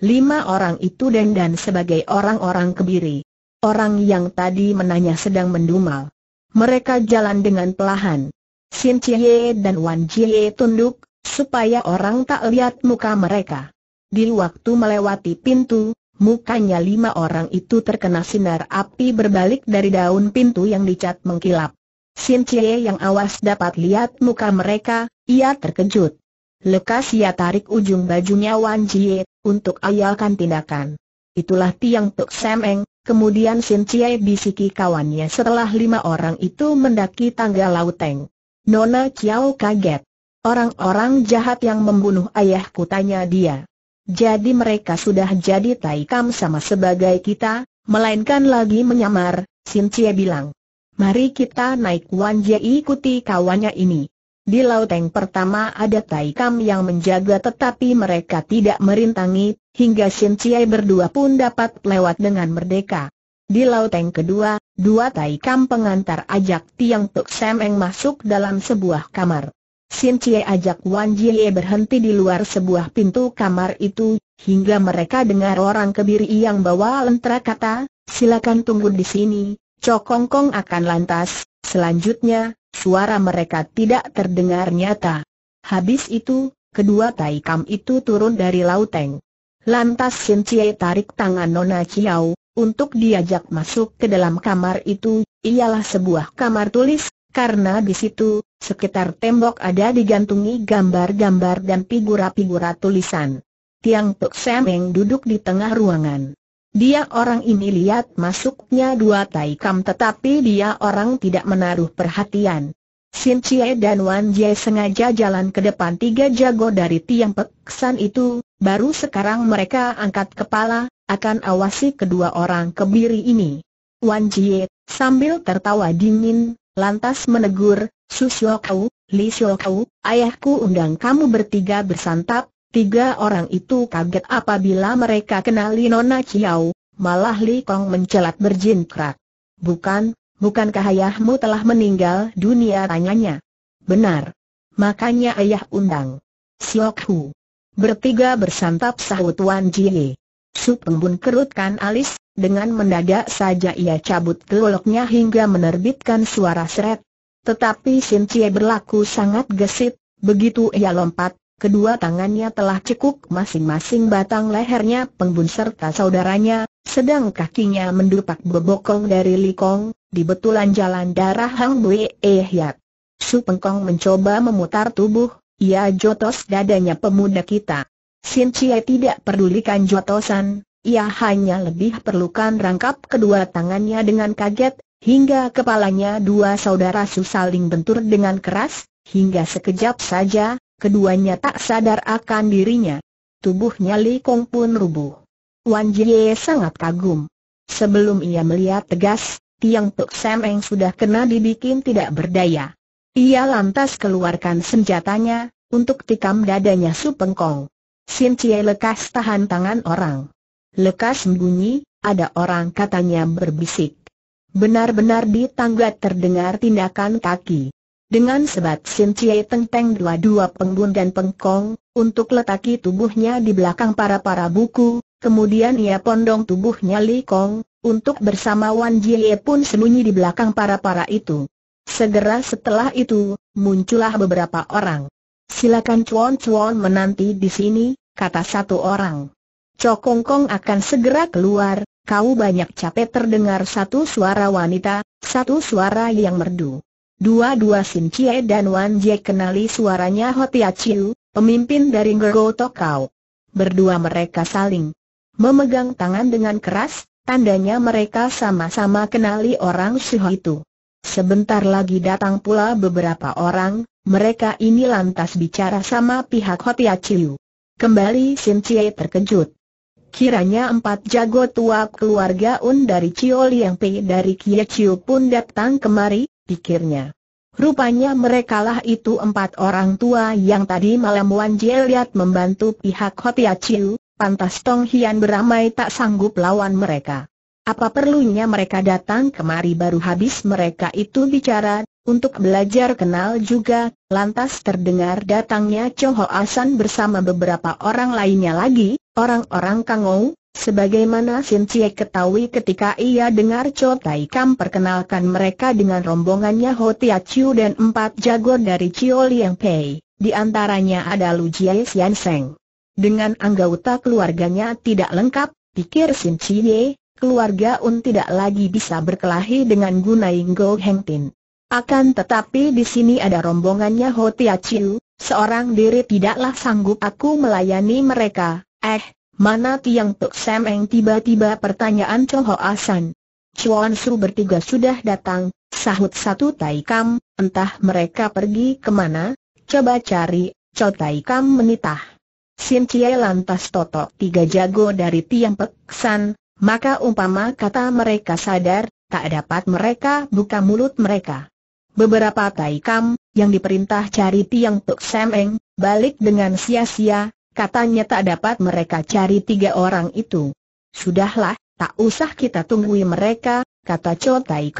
Lima orang itu dan dan sebagai orang-orang kebiri. Orang yang tadi menanya sedang mendumal. Mereka jalan dengan pelahan. Xin Chie dan Wan Chie tunduk, supaya orang tak lihat muka mereka. Di waktu melewati pintu, mukanya lima orang itu terkena sinar api berbalik dari daun pintu yang dicat mengkilap. Xin Chie yang awas dapat lihat muka mereka, ia terkejut. Lekas ia tarik ujung bajunya Wan Chie, untuk ayalkan tindakan. Itulah Tiang Tuk Semeng, Kemudian Sin Chie bisiki kawannya setelah lima orang itu mendaki tangga Lauteng. Nona Chiao kaget. Orang-orang jahat yang membunuh ayahku tanya dia. Jadi mereka sudah jadi taikam sama sebagai kita, melainkan lagi menyamar, Sin Chie bilang. Mari kita naik Wan ikuti kawannya ini. Di laut lauteng pertama ada Taikam yang menjaga tetapi mereka tidak merintangi, hingga Shin Chiai berdua pun dapat lewat dengan merdeka. Di laut lauteng kedua, dua Taikam pengantar ajak Tiang Tuk Semeng masuk dalam sebuah kamar. Shin Chiai ajak Wan Jie berhenti di luar sebuah pintu kamar itu, hingga mereka dengar orang kebiri yang bawa lentera kata, silakan tunggu di sini, Cokongkong akan lantas, selanjutnya, Suara mereka tidak terdengar nyata. Habis itu, kedua tai kam itu turun dari lauteng. Lantas Sin Chie tarik tangan Nona Chiao, untuk diajak masuk ke dalam kamar itu, ialah sebuah kamar tulis, karena di situ, sekitar tembok ada digantungi gambar-gambar dan figura-figura tulisan. Tiang Pek Semeng duduk di tengah ruangan. Dia orang ini lihat masuknya dua taikam tetapi dia orang tidak menaruh perhatian. Sin Chie dan Wan Jie sengaja jalan ke depan tiga jago dari tiang peksan itu, baru sekarang mereka angkat kepala, akan awasi kedua orang kebiri ini. Wan Jie, sambil tertawa dingin, lantas menegur, Su Siokau, Li Siokau, ayahku undang kamu bertiga bersantap, Tiga orang itu kaget apabila mereka kenali Nona Chiao, malah Li Kong mencelat berjingkrak. Bukan, bukankah ayahmu telah meninggal dunia tanyanya? Benar. Makanya ayah undang. Siok Hu. Bertiga bersantap sahut Wan Jie. Su Pembun kerutkan alis, dengan mendadak saja ia cabut geloknya hingga menerbitkan suara seret. Tetapi Sin Cie berlaku sangat gesit, begitu ia lompat, kedua tangannya telah cekuk masing-masing batang lehernya pengbun serta saudaranya, sedang kakinya mendupak bebokong dari Likong, di betulan jalan darah Hang Bue Ehyat. Su Pengkong mencoba memutar tubuh, ia jotos dadanya pemuda kita. Sin Chie tidak pedulikan jotosan, ia hanya lebih perlukan rangkap kedua tangannya dengan kaget, hingga kepalanya dua saudara Su saling bentur dengan keras, hingga sekejap saja, keduanya tak sadar akan dirinya. Tubuhnya Li Kong pun rubuh. Wan Jie sangat kagum. Sebelum ia melihat tegas, Tiang Tuk Sam sudah kena dibikin tidak berdaya. Ia lantas keluarkan senjatanya, untuk tikam dadanya Su Pengkong. Sin Cie lekas tahan tangan orang. Lekas sembunyi, ada orang katanya berbisik. Benar-benar di tangga terdengar tindakan kaki. Dengan sebat Sin Cie Teng Teng dua dua pengbun dan pengkong, untuk letaki tubuhnya di belakang para-para buku, kemudian ia pondong tubuhnya Li Kong, untuk bersama Wan Jie pun sembunyi di belakang para-para itu. Segera setelah itu, muncullah beberapa orang. Silakan cuan cuan menanti di sini, kata satu orang. Cokong Kong akan segera keluar, kau banyak capek terdengar satu suara wanita, satu suara yang merdu. Dua-dua Sin Chie dan Wan Jie kenali suaranya Hotia Chiu, pemimpin dari Gergo Tokau. Berdua mereka saling memegang tangan dengan keras, tandanya mereka sama-sama kenali orang Shiho itu. Sebentar lagi datang pula beberapa orang, mereka ini lantas bicara sama pihak Hotia Chiu. Kembali Sin Chie terkejut. Kiranya empat jago tua keluarga Un dari Chiu Liang Pei dari Kia Chiu pun datang kemari, pikirnya. Rupanya merekalah itu empat orang tua yang tadi malam Wan Jie lihat membantu pihak Hotia ya Chiu, pantas Tong Hian beramai tak sanggup lawan mereka. Apa perlunya mereka datang kemari baru habis mereka itu bicara, untuk belajar kenal juga, lantas terdengar datangnya Cho Ho Asan bersama beberapa orang lainnya lagi, orang-orang Kangou, Sebagaimana Sin Cie ketahui ketika ia dengar Cho Tai Kam perkenalkan mereka dengan rombongannya Ho Tia Chiu dan empat jago dari Chiu Liang Pei, di antaranya ada Lu Jie Sian Seng. Dengan anggota keluarganya tidak lengkap, pikir Sin Cie, keluarga Un tidak lagi bisa berkelahi dengan Gunaing Go Heng Tin. Akan tetapi di sini ada rombongannya Ho Tia Chiu, seorang diri tidaklah sanggup aku melayani mereka, eh, Mana Tiang Sam Semeng tiba-tiba pertanyaan Cho Asan. Chuan Su bertiga sudah datang, sahut satu Tai Kam, entah mereka pergi kemana, coba cari, Cho Tai Kam menitah. Sin Cie lantas totok tiga jago dari Tiang Tuk San, maka umpama kata mereka sadar, tak dapat mereka buka mulut mereka. Beberapa Tai Kam, yang diperintah cari Tiang Sam Semeng, balik dengan sia-sia, Katanya tak dapat mereka cari tiga orang itu. Sudahlah, tak usah kita tunggui mereka, kata Cho Tai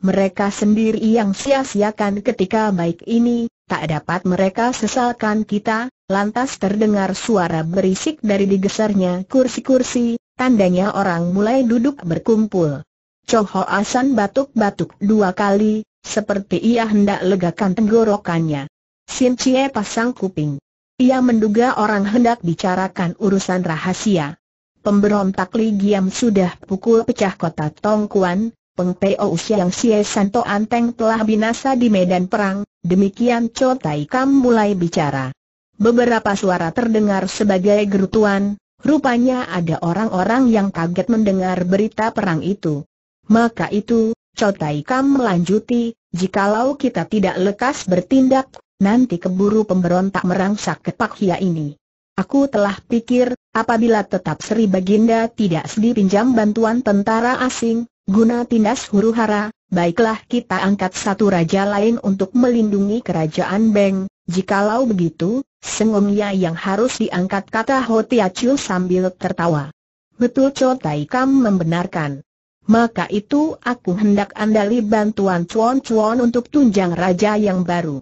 Mereka sendiri yang sia-siakan ketika baik ini, tak dapat mereka sesalkan kita, lantas terdengar suara berisik dari digesernya kursi-kursi, tandanya orang mulai duduk berkumpul. Cho Asan batuk-batuk dua kali, seperti ia hendak legakan tenggorokannya. Sin Chie pasang kuping. Ia menduga orang hendak bicarakan urusan rahasia. Pemberontak Li Giam sudah pukul pecah kota Tongkuan, Peng Peo Siang Sie Santo Anteng telah binasa di medan perang, demikian Cho Tai Kam mulai bicara. Beberapa suara terdengar sebagai gerutuan, rupanya ada orang-orang yang kaget mendengar berita perang itu. Maka itu, Cho Tai Kam melanjuti, jikalau kita tidak lekas bertindak, nanti keburu pemberontak merangsak ke hia ini. Aku telah pikir, apabila tetap Sri Baginda tidak pinjam bantuan tentara asing, guna tindas huru hara, baiklah kita angkat satu raja lain untuk melindungi kerajaan Beng. Jikalau begitu, Sengongnya yang harus diangkat kata Hotia sambil tertawa. Betul Cho Tai Kam membenarkan. Maka itu aku hendak andali bantuan cuan-cuan untuk tunjang raja yang baru.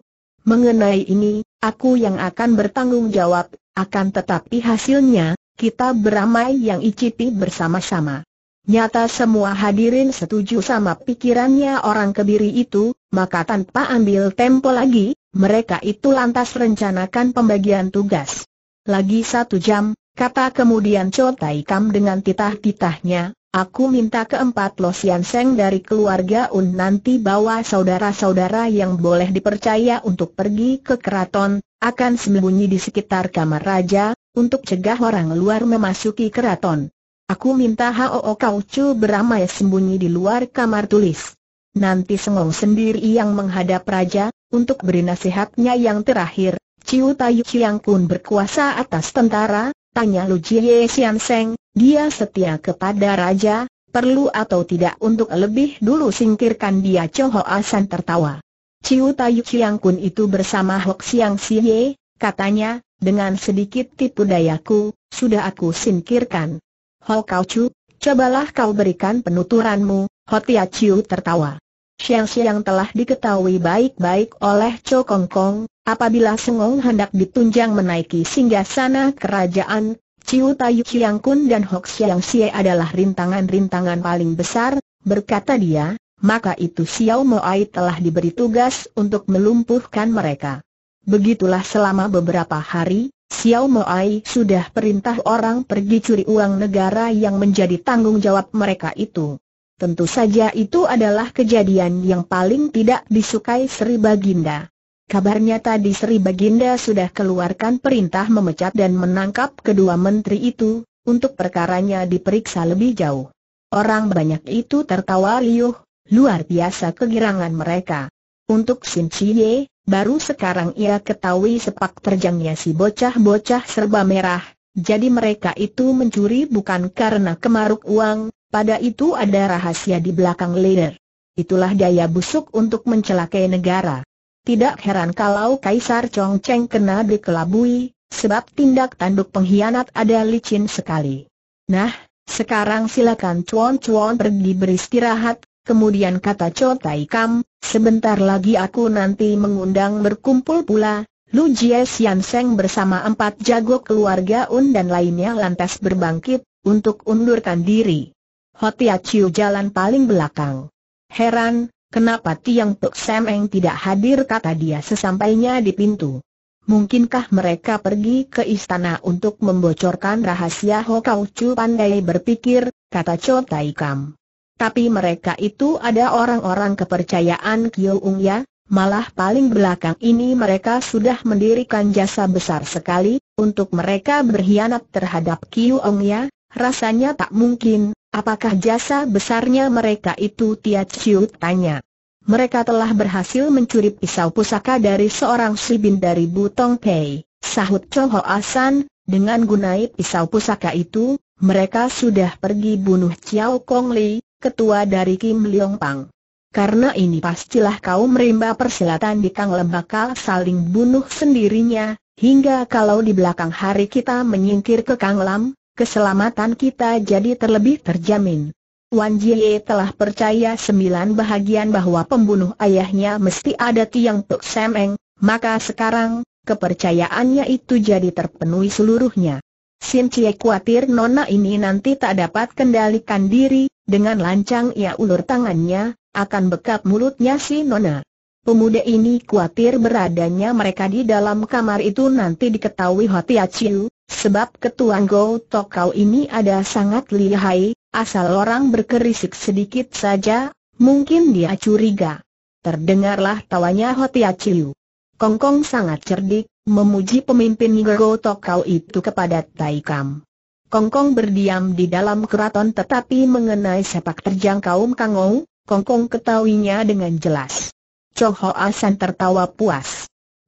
Mengenai ini, aku yang akan bertanggung jawab, akan tetapi hasilnya, kita beramai yang icipi bersama-sama. Nyata semua hadirin setuju sama pikirannya orang kebiri itu, maka tanpa ambil tempo lagi, mereka itu lantas rencanakan pembagian tugas. Lagi satu jam, kata kemudian Cho Tai Kam dengan titah-titahnya, Aku minta keempat Lo Sian Seng dari keluarga Un nanti bawa saudara-saudara yang boleh dipercaya untuk pergi ke keraton, akan sembunyi di sekitar kamar raja, untuk cegah orang luar memasuki keraton. Aku minta Hao Kau Chu beramai sembunyi di luar kamar tulis. Nanti Sengong sendiri yang menghadap raja, untuk beri nasihatnya yang terakhir, Ciu Tayu Chiang Kun berkuasa atas tentara, tanya Lu Jie Sian Seng, dia setia kepada raja, perlu atau tidak untuk lebih dulu singkirkan dia Choho Asan tertawa. Ciu Tayu Chiang Kun itu bersama Hok Siang Siye, katanya, dengan sedikit tipu dayaku, sudah aku singkirkan. Ho Kau Chu, cobalah kau berikan penuturanmu, Tia Ciu tertawa. Siang Siang telah diketahui baik-baik oleh Cho Kong Kong, apabila Sengong hendak ditunjang menaiki singgah sana kerajaan, Ciu Tayu Chiang Kun dan Hok Siang Sia adalah rintangan-rintangan paling besar, berkata dia, maka itu Xiao Mo Ai telah diberi tugas untuk melumpuhkan mereka. Begitulah selama beberapa hari, Xiao Mo Ai sudah perintah orang pergi curi uang negara yang menjadi tanggung jawab mereka itu. Tentu saja itu adalah kejadian yang paling tidak disukai Sri Baginda. Kabarnya tadi Sri Baginda sudah keluarkan perintah memecat dan menangkap kedua menteri itu, untuk perkaranya diperiksa lebih jauh. Orang banyak itu tertawa riuh, luar biasa kegirangan mereka. Untuk Sin Chie, baru sekarang ia ketahui sepak terjangnya si bocah-bocah serba merah, jadi mereka itu mencuri bukan karena kemaruk uang, pada itu ada rahasia di belakang leader. Itulah daya busuk untuk mencelakai negara. Tidak heran kalau Kaisar Chong Cheng kena dikelabui, sebab tindak tanduk pengkhianat ada licin sekali. Nah, sekarang silakan cuan-cuan pergi beristirahat, kemudian kata Cho Tai Kam, sebentar lagi aku nanti mengundang berkumpul pula, Lu Jie Xian Seng bersama empat jago keluarga Un dan lainnya lantas berbangkit, untuk undurkan diri. Hotia ya Chiu jalan paling belakang. Heran, Kenapa Tiang Tok Semeng tidak hadir kata dia sesampainya di pintu. Mungkinkah mereka pergi ke istana untuk membocorkan rahasia Hokau Chu pandai berpikir, kata Cho Tai Kam. Tapi mereka itu ada orang-orang kepercayaan Kyo Ung Ya, malah paling belakang ini mereka sudah mendirikan jasa besar sekali, untuk mereka berkhianat terhadap Kyo Ung Ya, rasanya tak mungkin, Apakah jasa besarnya mereka itu Tia Chiu tanya. Mereka telah berhasil mencuri pisau pusaka dari seorang sibin dari Butong Pei, sahut Ho Asan, dengan gunai pisau pusaka itu, mereka sudah pergi bunuh Chiao Kong Li, ketua dari Kim Leong Pang. Karena ini pastilah kau merimba persilatan di Kang Lembaka saling bunuh sendirinya, hingga kalau di belakang hari kita menyingkir ke Kang Lam, keselamatan kita jadi terlebih terjamin. Wan Jie telah percaya sembilan bahagian bahwa pembunuh ayahnya mesti ada Tiang Tok Semeng, maka sekarang, kepercayaannya itu jadi terpenuhi seluruhnya. Sim Cie khawatir Nona ini nanti tak dapat kendalikan diri, dengan lancang ia ulur tangannya, akan bekap mulutnya si Nona. Pemuda ini khawatir beradanya mereka di dalam kamar itu nanti diketahui Hotia Chiu, Sebab ketua Go Tokau ini ada sangat lihai, asal orang berkerisik sedikit saja, mungkin dia curiga. Terdengarlah tawanya Hotia Chiu. Kongkong sangat cerdik, memuji pemimpin Go Tokau itu kepada Taikam. Kam. Kongkong berdiam di dalam keraton tetapi mengenai sepak terjang kaum Kangou, Kongkong ketahuinya dengan jelas. Cho Hoa San tertawa puas.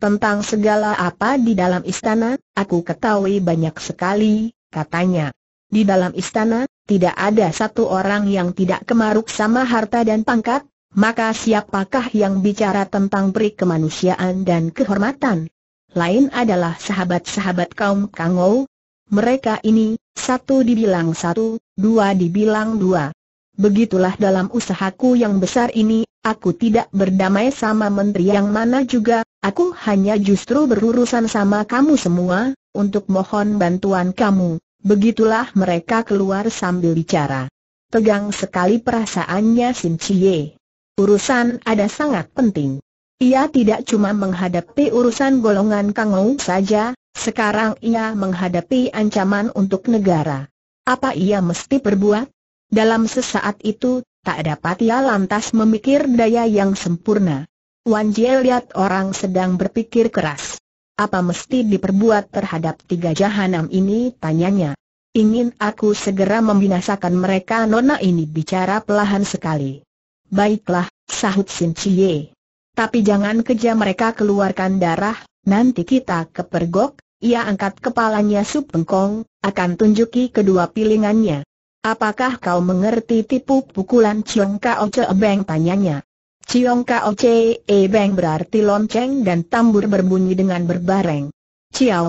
Tentang segala apa di dalam istana, aku ketahui banyak sekali, katanya. Di dalam istana, tidak ada satu orang yang tidak kemaruk sama harta dan pangkat, maka siapakah yang bicara tentang beri kemanusiaan dan kehormatan? Lain adalah sahabat-sahabat kaum Kangou. Mereka ini, satu dibilang satu, dua dibilang dua. Begitulah dalam usahaku yang besar ini Aku tidak berdamai sama menteri yang mana juga, aku hanya justru berurusan sama kamu semua, untuk mohon bantuan kamu. Begitulah mereka keluar sambil bicara. Tegang sekali perasaannya Sin Chie. Urusan ada sangat penting. Ia tidak cuma menghadapi urusan golongan Kangou saja, sekarang ia menghadapi ancaman untuk negara. Apa ia mesti berbuat? Dalam sesaat itu, tak dapat ia lantas memikir daya yang sempurna. Wan Jie lihat orang sedang berpikir keras. Apa mesti diperbuat terhadap tiga jahanam ini tanyanya. Ingin aku segera membinasakan mereka nona ini bicara pelahan sekali. Baiklah, sahut Sin Chie. Tapi jangan kejar mereka keluarkan darah, nanti kita kepergok, ia angkat kepalanya Sup supengkong, akan tunjuki kedua pilingannya. Apakah kau mengerti tipu pukulan Chiong Kao Che Beng tanyanya? Chiong Kao Che Beng berarti lonceng dan tambur berbunyi dengan berbareng.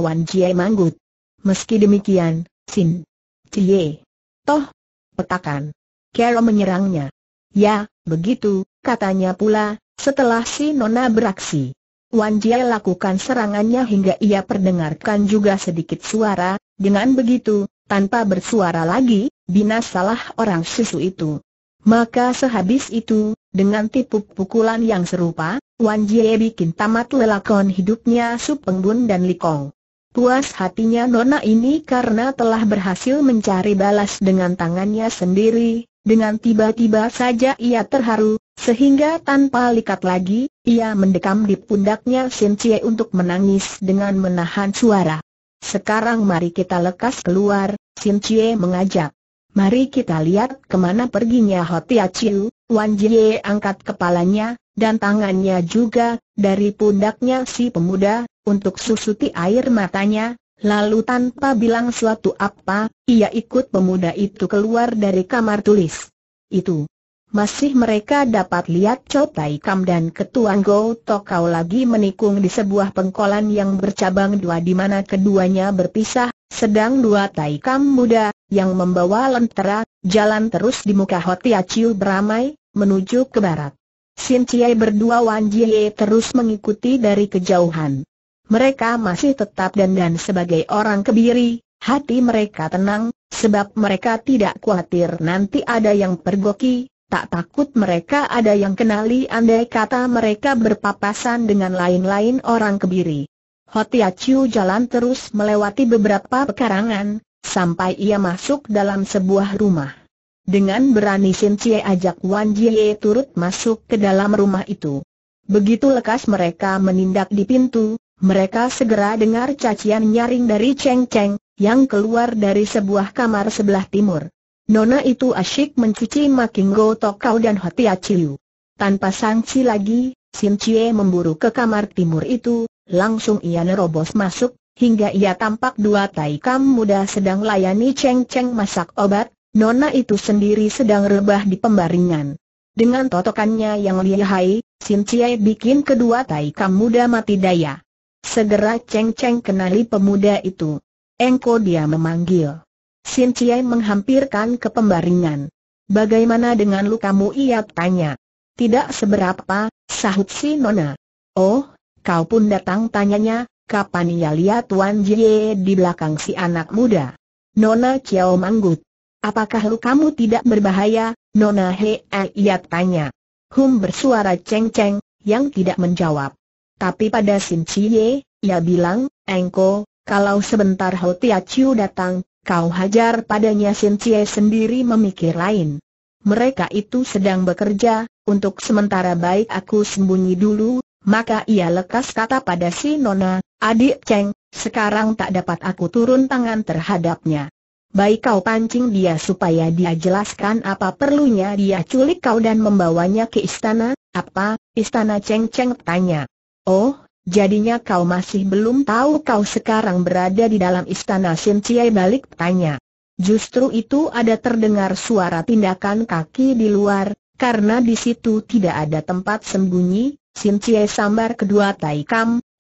wan Jie manggut. Meski demikian, Sin. Cie. Toh. Petakan. Kero menyerangnya. Ya, begitu, katanya pula, setelah si Nona beraksi. Wan Jie lakukan serangannya hingga ia perdengarkan juga sedikit suara, dengan begitu, tanpa bersuara lagi, binasalah orang susu itu. Maka sehabis itu, dengan tipu pukulan yang serupa, Wan Jie bikin tamat lelakon hidupnya Su Pengbun dan Li Kong. Puas hatinya Nona ini karena telah berhasil mencari balas dengan tangannya sendiri, dengan tiba-tiba saja ia terharu, sehingga tanpa likat lagi, ia mendekam di pundaknya Sin Cie untuk menangis dengan menahan suara. Sekarang mari kita lekas keluar, Chin Chie mengajak. Mari kita lihat kemana perginya Tia ya Chiu, Wan Jie angkat kepalanya, dan tangannya juga, dari pundaknya si pemuda, untuk susuti air matanya, lalu tanpa bilang suatu apa, ia ikut pemuda itu keluar dari kamar tulis. Itu. Masih mereka dapat lihat Cho Tai Kam dan Ketuan Go Tokau lagi menikung di sebuah pengkolan yang bercabang dua di mana keduanya berpisah, sedang dua taikam muda, yang membawa lentera, jalan terus di muka Hotia Chiu beramai, menuju ke barat. Sin Chie berdua Wan Jie terus mengikuti dari kejauhan. Mereka masih tetap dandan sebagai orang kebiri, hati mereka tenang, sebab mereka tidak khawatir nanti ada yang pergoki, tak takut mereka ada yang kenali andai kata mereka berpapasan dengan lain-lain orang kebiri. Hotia Chiu jalan terus melewati beberapa pekarangan, sampai ia masuk dalam sebuah rumah. Dengan berani Sin Cie ajak Wan Jie turut masuk ke dalam rumah itu. Begitu lekas mereka menindak di pintu, mereka segera dengar cacian nyaring dari Cheng Cheng, yang keluar dari sebuah kamar sebelah timur. Nona itu asyik mencuci making go tokau dan hati aciu. Tanpa sangsi lagi, Sin Cie memburu ke kamar timur itu, Langsung ia nerobos masuk, hingga ia tampak dua taikam muda sedang layani ceng-ceng masak obat, nona itu sendiri sedang rebah di pembaringan. Dengan totokannya yang lihai, Sin Ciai bikin kedua taikam muda mati daya. Segera ceng-ceng kenali pemuda itu. Engko dia memanggil. Sin Ciai menghampirkan ke pembaringan. Bagaimana dengan lukamu ia tanya. Tidak seberapa, sahut si Nona. Oh, Kau pun datang tanyanya, kapan ia lihat Wan Jie di belakang si anak muda? Nona Chiao manggut. Apakah lu kamu tidak berbahaya, Nona He ia tanya. Hum bersuara ceng-ceng, yang tidak menjawab. Tapi pada Sin Chie, ia bilang, Engko, kalau sebentar Ho Tia Chiu datang, kau hajar padanya Sin Chie sendiri memikir lain. Mereka itu sedang bekerja, untuk sementara baik aku sembunyi dulu, maka ia lekas kata pada si Nona, adik Cheng, sekarang tak dapat aku turun tangan terhadapnya. Baik kau pancing dia supaya dia jelaskan apa perlunya dia culik kau dan membawanya ke istana, apa, istana Cheng Cheng tanya. Oh, jadinya kau masih belum tahu kau sekarang berada di dalam istana Sin Chiai balik tanya. Justru itu ada terdengar suara tindakan kaki di luar, karena di situ tidak ada tempat sembunyi, Sin Cie sambar kedua tai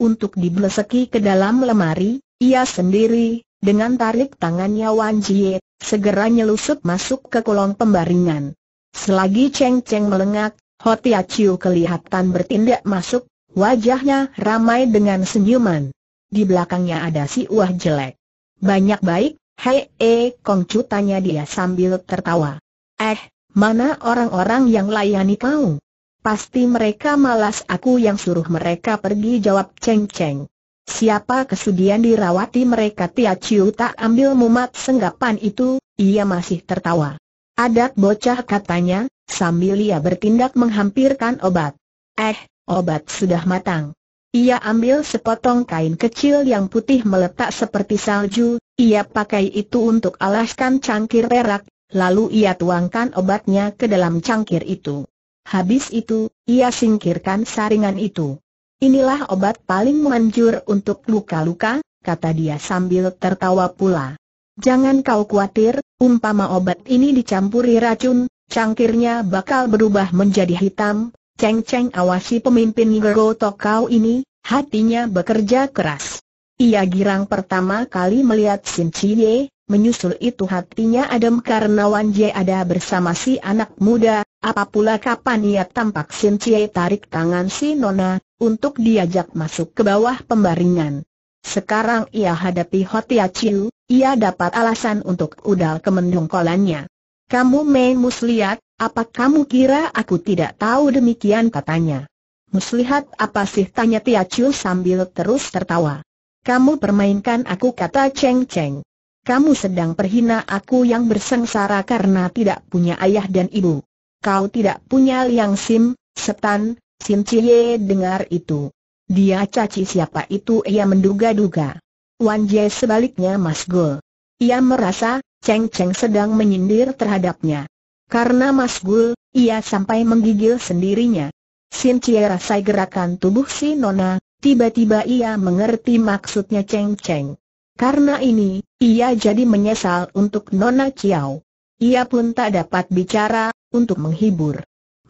untuk dibleseki ke dalam lemari, ia sendiri, dengan tarik tangannya Wan Jie, segera nyelusup masuk ke kolong pembaringan. Selagi Cheng Cheng melengak, Hotia Chiu kelihatan bertindak masuk, wajahnya ramai dengan senyuman. Di belakangnya ada si Wah jelek. Banyak baik, hei eh Kongcu tanya dia sambil tertawa. Eh, mana orang-orang yang layani kau? Pasti mereka malas aku yang suruh mereka pergi jawab Cheng Cheng. Siapa kesudian dirawati mereka Tia Chiu tak ambil mumat senggapan itu, ia masih tertawa. Adat bocah katanya, sambil ia bertindak menghampirkan obat. Eh, obat sudah matang. Ia ambil sepotong kain kecil yang putih meletak seperti salju, ia pakai itu untuk alaskan cangkir perak, lalu ia tuangkan obatnya ke dalam cangkir itu. Habis itu, ia singkirkan saringan itu. Inilah obat paling manjur untuk luka-luka, kata dia sambil tertawa pula. Jangan kau khawatir, umpama obat ini dicampuri racun, cangkirnya bakal berubah menjadi hitam. Ceng-ceng awasi pemimpin Ngero Tokau ini, hatinya bekerja keras. Ia girang pertama kali melihat Sin Chie, Menyusul itu hatinya adem karena Wan Jie ada bersama si anak muda, Apapula kapan ia tampak Sin Cie tarik tangan si Nona, untuk diajak masuk ke bawah pembaringan. Sekarang ia hadapi Hotia ya Chiu, ia dapat alasan untuk udal kemendungkolannya. Kamu main muslihat, apa kamu kira aku tidak tahu demikian katanya. Muslihat apa sih tanya Tia Chiu sambil terus tertawa. Kamu permainkan aku kata Cheng Cheng kamu sedang perhina aku yang bersengsara karena tidak punya ayah dan ibu. Kau tidak punya liang sim, setan, Sim Cie dengar itu. Dia caci siapa itu ia menduga-duga. Wan Jie sebaliknya Mas Gul. Ia merasa, Cheng Cheng sedang menyindir terhadapnya. Karena Mas Gul, ia sampai menggigil sendirinya. Sin Cie rasai gerakan tubuh si Nona, tiba-tiba ia mengerti maksudnya Cheng Cheng. Karena ini, ia jadi menyesal untuk Nona Chiao. Ia pun tak dapat bicara, untuk menghibur.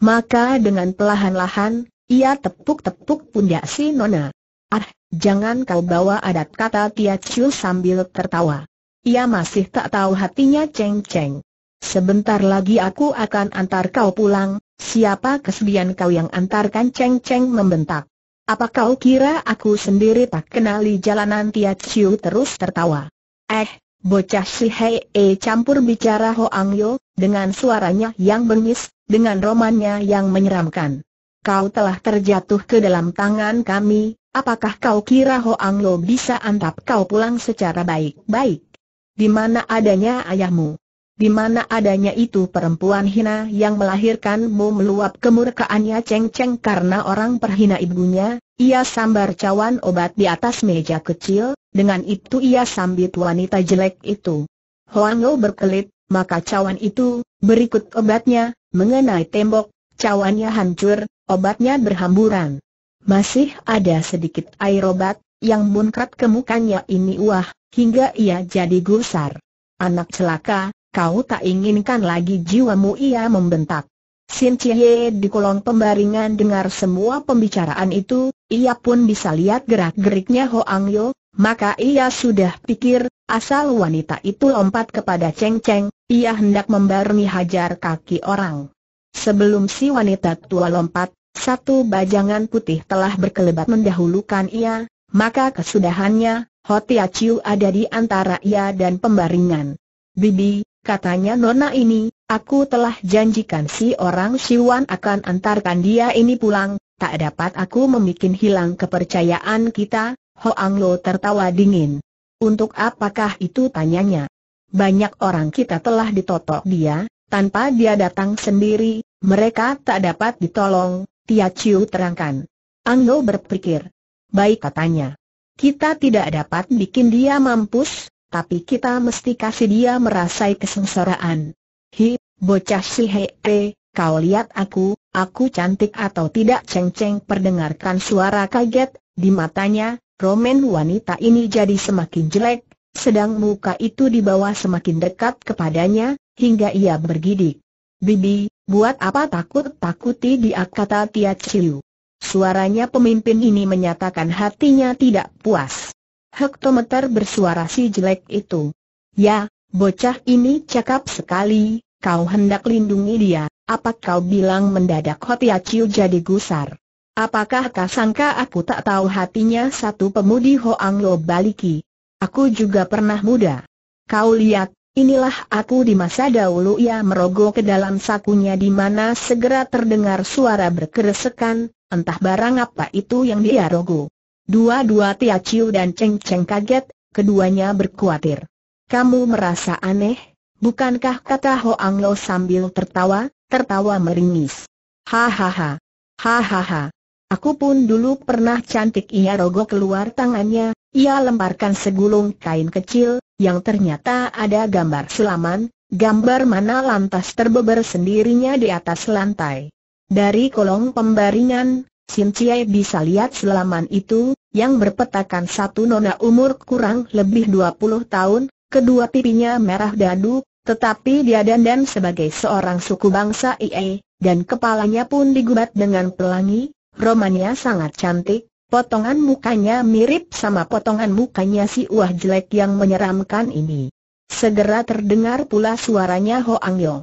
Maka dengan pelahan lahan ia tepuk-tepuk pundak si Nona. Ah, jangan kau bawa adat kata Tia Chiu sambil tertawa. Ia masih tak tahu hatinya Cheng Cheng. Sebentar lagi aku akan antar kau pulang, siapa kesedihan kau yang antarkan Cheng Cheng membentak. Apa kau kira aku sendiri tak kenali jalanan Tia Chiu terus tertawa? Eh, bocah si Hei E campur bicara Hoang Yo, dengan suaranya yang bengis, dengan romannya yang menyeramkan. Kau telah terjatuh ke dalam tangan kami, apakah kau kira Hoang Yo bisa antap kau pulang secara baik-baik? Di mana adanya ayahmu? di mana adanya itu perempuan hina yang melahirkanmu meluap kemurkaannya ceng-ceng karena orang perhina ibunya, ia sambar cawan obat di atas meja kecil, dengan itu ia sambit wanita jelek itu. Hoango berkelit, maka cawan itu, berikut obatnya, mengenai tembok, cawannya hancur, obatnya berhamburan. Masih ada sedikit air obat, yang munkrat ke mukanya ini wah, hingga ia jadi gusar. Anak celaka, kau tak inginkan lagi jiwamu ia membentak. Sin Cie di kolong pembaringan dengar semua pembicaraan itu, ia pun bisa lihat gerak-geriknya Hoang Yo, maka ia sudah pikir, asal wanita itu lompat kepada Cheng Cheng, ia hendak membarmi hajar kaki orang. Sebelum si wanita tua lompat, satu bajangan putih telah berkelebat mendahulukan ia, maka kesudahannya, Tia Chiu ada di antara ia dan pembaringan. Bibi, katanya nona ini, aku telah janjikan si orang Siwan akan antarkan dia ini pulang, tak dapat aku membuat hilang kepercayaan kita, Hoang Lo tertawa dingin. Untuk apakah itu tanyanya? Banyak orang kita telah ditotok dia, tanpa dia datang sendiri, mereka tak dapat ditolong, Tia Chiu terangkan. Anglo berpikir. Baik katanya. Kita tidak dapat bikin dia mampus, tapi kita mesti kasih dia merasai kesengsaraan. Hi, bocah si hepe, kau lihat aku, aku cantik atau tidak ceng-ceng perdengarkan suara kaget, di matanya, Roman wanita ini jadi semakin jelek, sedang muka itu dibawa semakin dekat kepadanya, hingga ia bergidik. Bibi, buat apa takut-takuti dia kata Tia Ciu. Suaranya pemimpin ini menyatakan hatinya tidak puas. Hektometer bersuara si jelek itu. Ya, bocah ini cakap sekali, kau hendak lindungi dia, apa kau bilang mendadak Hotiaciu jadi gusar? Apakah kau sangka aku tak tahu hatinya satu pemudi Hoang Lo Baliki? Aku juga pernah muda. Kau lihat, Inilah aku di masa dahulu ia merogoh ke dalam sakunya di mana segera terdengar suara berkeresekan, entah barang apa itu yang dia rogoh. Dua-dua Tia Chiu dan Cheng Cheng kaget, keduanya berkhawatir. Kamu merasa aneh, bukankah kata Hoang Lo sambil tertawa, tertawa meringis. Hahaha. Hahaha. Aku pun dulu pernah cantik ia rogo keluar tangannya, ia lemparkan segulung kain kecil, yang ternyata ada gambar selaman, gambar mana lantas terbeber sendirinya di atas lantai. Dari kolong pembaringan, Sin Cie bisa lihat selaman itu, yang berpetakan satu nona umur kurang lebih 20 tahun, kedua pipinya merah dadu, tetapi dia dandan sebagai seorang suku bangsa IE, dan kepalanya pun digubat dengan pelangi, romannya sangat cantik, Potongan mukanya mirip sama potongan mukanya si Wah jelek yang menyeramkan ini. Segera terdengar pula suaranya Ho Ang Yo.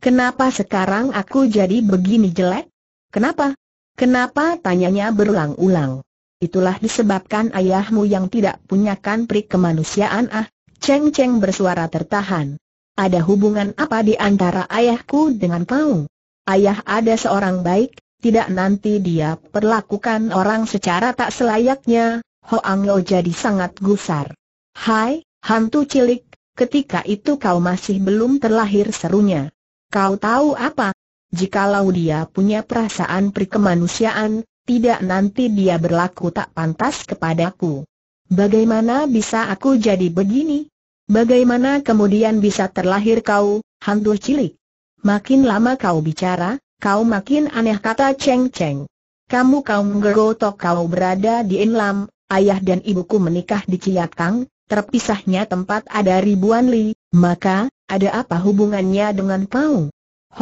Kenapa sekarang aku jadi begini jelek? Kenapa? Kenapa tanyanya berulang-ulang? Itulah disebabkan ayahmu yang tidak punyakan pri kemanusiaan ah, Ceng-ceng bersuara tertahan. Ada hubungan apa di antara ayahku dengan kau? Ayah ada seorang baik, tidak nanti dia perlakukan orang secara tak selayaknya, Hoang Lo jadi sangat gusar. Hai, hantu cilik, ketika itu kau masih belum terlahir serunya. Kau tahu apa? Jikalau dia punya perasaan prikemanusiaan, tidak nanti dia berlaku tak pantas kepadaku. Bagaimana bisa aku jadi begini? Bagaimana kemudian bisa terlahir kau, hantu cilik? Makin lama kau bicara, kau makin aneh kata Cheng Cheng. Kamu kaum gerotok kau berada di Inlam, ayah dan ibuku menikah di Ciatang, terpisahnya tempat ada ribuan li, maka, ada apa hubungannya dengan kau?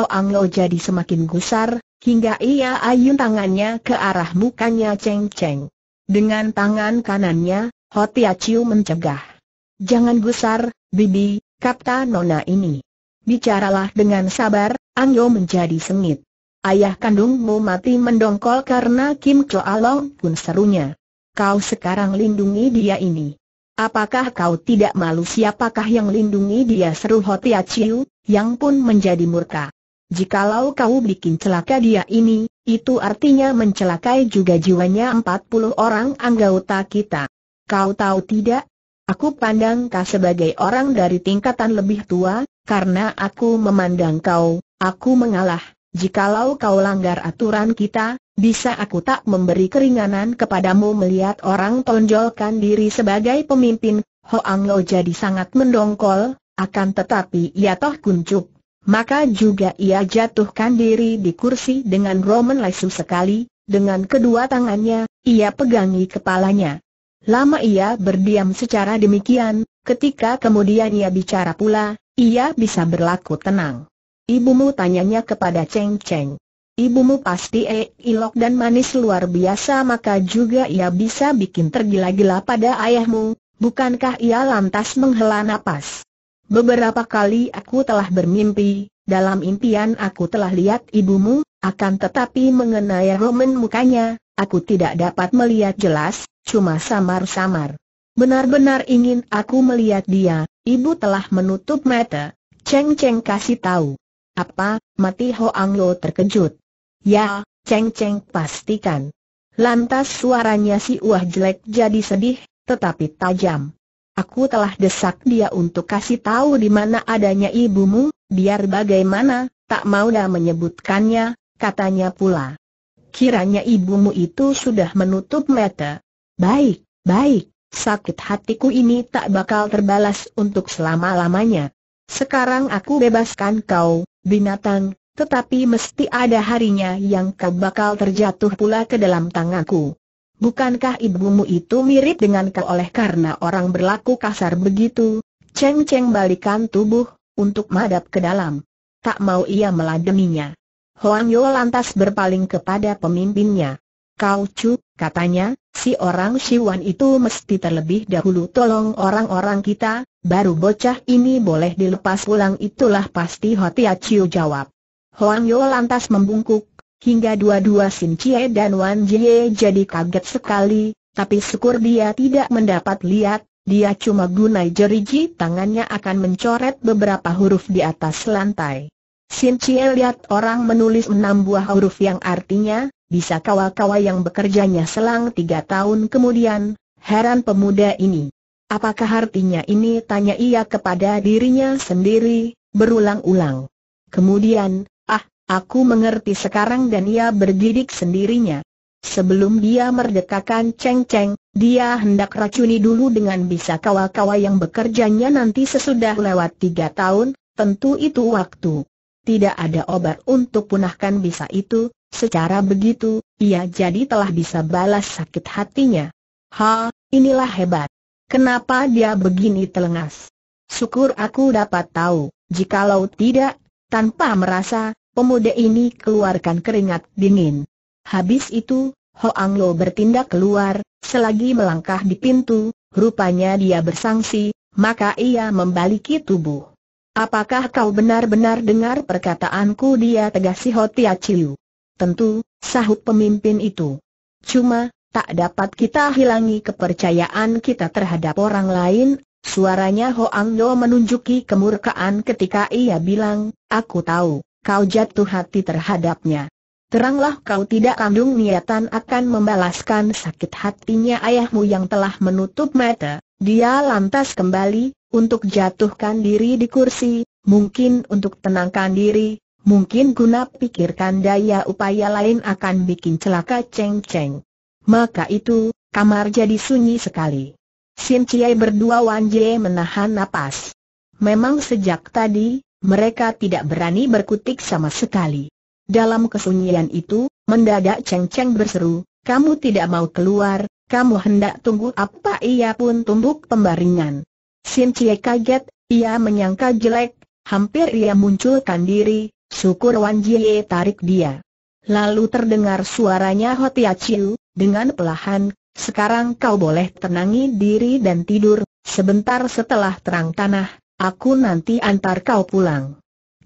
Ang Lo jadi semakin gusar, hingga ia ayun tangannya ke arah mukanya Cheng Cheng. Dengan tangan kanannya, Tia Chiu mencegah. Jangan gusar, Bibi, kata Nona ini. Bicaralah dengan sabar, Anglo menjadi sengit. Ayah kandungmu mati mendongkol karena Kim Cho Along pun serunya. Kau sekarang lindungi dia ini. Apakah kau tidak malu siapakah yang lindungi dia seru Tia Chiu, yang pun menjadi murka. Jikalau kau bikin celaka dia ini, itu artinya mencelakai juga jiwanya 40 orang anggota kita. Kau tahu tidak? Aku pandang kau sebagai orang dari tingkatan lebih tua, karena aku memandang kau, aku mengalah. Jikalau kau langgar aturan kita, bisa aku tak memberi keringanan kepadamu melihat orang tonjolkan diri sebagai pemimpin. Hoang Lo jadi sangat mendongkol, akan tetapi ia toh kuncup maka juga ia jatuhkan diri di kursi dengan Roman lesu sekali, dengan kedua tangannya, ia pegangi kepalanya. Lama ia berdiam secara demikian, ketika kemudian ia bicara pula, ia bisa berlaku tenang. Ibumu tanyanya kepada Cheng Cheng. Ibumu pasti e eh, ilok dan manis luar biasa maka juga ia bisa bikin tergila-gila pada ayahmu, bukankah ia lantas menghela napas? Beberapa kali aku telah bermimpi, dalam impian aku telah lihat ibumu, akan tetapi mengenai Roman mukanya, aku tidak dapat melihat jelas, cuma samar-samar. Benar-benar ingin aku melihat dia, ibu telah menutup mata. Cheng Cheng kasih tahu. Apa, mati Hoang Lo terkejut. Ya, Cheng Cheng pastikan. Lantas suaranya si Wah jelek jadi sedih, tetapi tajam. Aku telah desak dia untuk kasih tahu di mana adanya ibumu, biar bagaimana, tak mau dah menyebutkannya, katanya pula. Kiranya ibumu itu sudah menutup mata. Baik, baik, sakit hatiku ini tak bakal terbalas untuk selama-lamanya. Sekarang aku bebaskan kau, binatang, tetapi mesti ada harinya yang kau bakal terjatuh pula ke dalam tanganku. Bukankah ibumu itu mirip dengan kau oleh karena orang berlaku kasar begitu? Cheng Cheng balikan tubuh, untuk madap ke dalam. Tak mau ia meladeninya. Huang Yo lantas berpaling kepada pemimpinnya. Kau Chu, katanya, si orang Siwan itu mesti terlebih dahulu tolong orang-orang kita, baru bocah ini boleh dilepas pulang itulah pasti Hotia Chiu jawab. Huang Yo lantas membungkuk, Hingga dua-dua Sin Chie dan Wan Jie jadi kaget sekali, tapi syukur dia tidak mendapat lihat, dia cuma gunai jeriji tangannya akan mencoret beberapa huruf di atas lantai. Sin Chie lihat orang menulis enam buah huruf yang artinya, bisa kawa-kawa yang bekerjanya selang tiga tahun kemudian, heran pemuda ini. Apakah artinya ini tanya ia kepada dirinya sendiri, berulang-ulang. Kemudian, Aku mengerti sekarang dan ia bergidik sendirinya. Sebelum dia merdekakan Cheng Cheng, dia hendak racuni dulu dengan bisa kawa-kawa yang bekerjanya nanti sesudah lewat tiga tahun, tentu itu waktu. Tidak ada obat untuk punahkan bisa itu, secara begitu, ia jadi telah bisa balas sakit hatinya. Ha, inilah hebat. Kenapa dia begini telengas? Syukur aku dapat tahu, jikalau tidak, tanpa merasa, Pemuda ini keluarkan keringat dingin. Habis itu, Hoang Lo bertindak keluar, selagi melangkah di pintu, rupanya dia bersangsi, maka ia membaliki tubuh. Apakah kau benar-benar dengar perkataanku dia tegasi Ho Hotia Chiu? Tentu, sahut pemimpin itu. Cuma, tak dapat kita hilangi kepercayaan kita terhadap orang lain, suaranya Hoang Lo menunjuki kemurkaan ketika ia bilang, aku tahu kau jatuh hati terhadapnya. Teranglah kau tidak kandung niatan akan membalaskan sakit hatinya ayahmu yang telah menutup mata. Dia lantas kembali, untuk jatuhkan diri di kursi, mungkin untuk tenangkan diri, mungkin guna pikirkan daya upaya lain akan bikin celaka ceng-ceng. Maka itu, kamar jadi sunyi sekali. Sin berdua Wan Jie menahan napas. Memang sejak tadi, mereka tidak berani berkutik sama sekali. Dalam kesunyian itu, mendadak Cheng Cheng berseru, kamu tidak mau keluar, kamu hendak tunggu apa ia pun tumbuk pembaringan. Sin Cie kaget, ia menyangka jelek, hampir ia munculkan diri, syukur Wan Jie tarik dia. Lalu terdengar suaranya Hotia Chiu, dengan pelahan, sekarang kau boleh tenangi diri dan tidur, sebentar setelah terang tanah, Aku nanti antar kau pulang.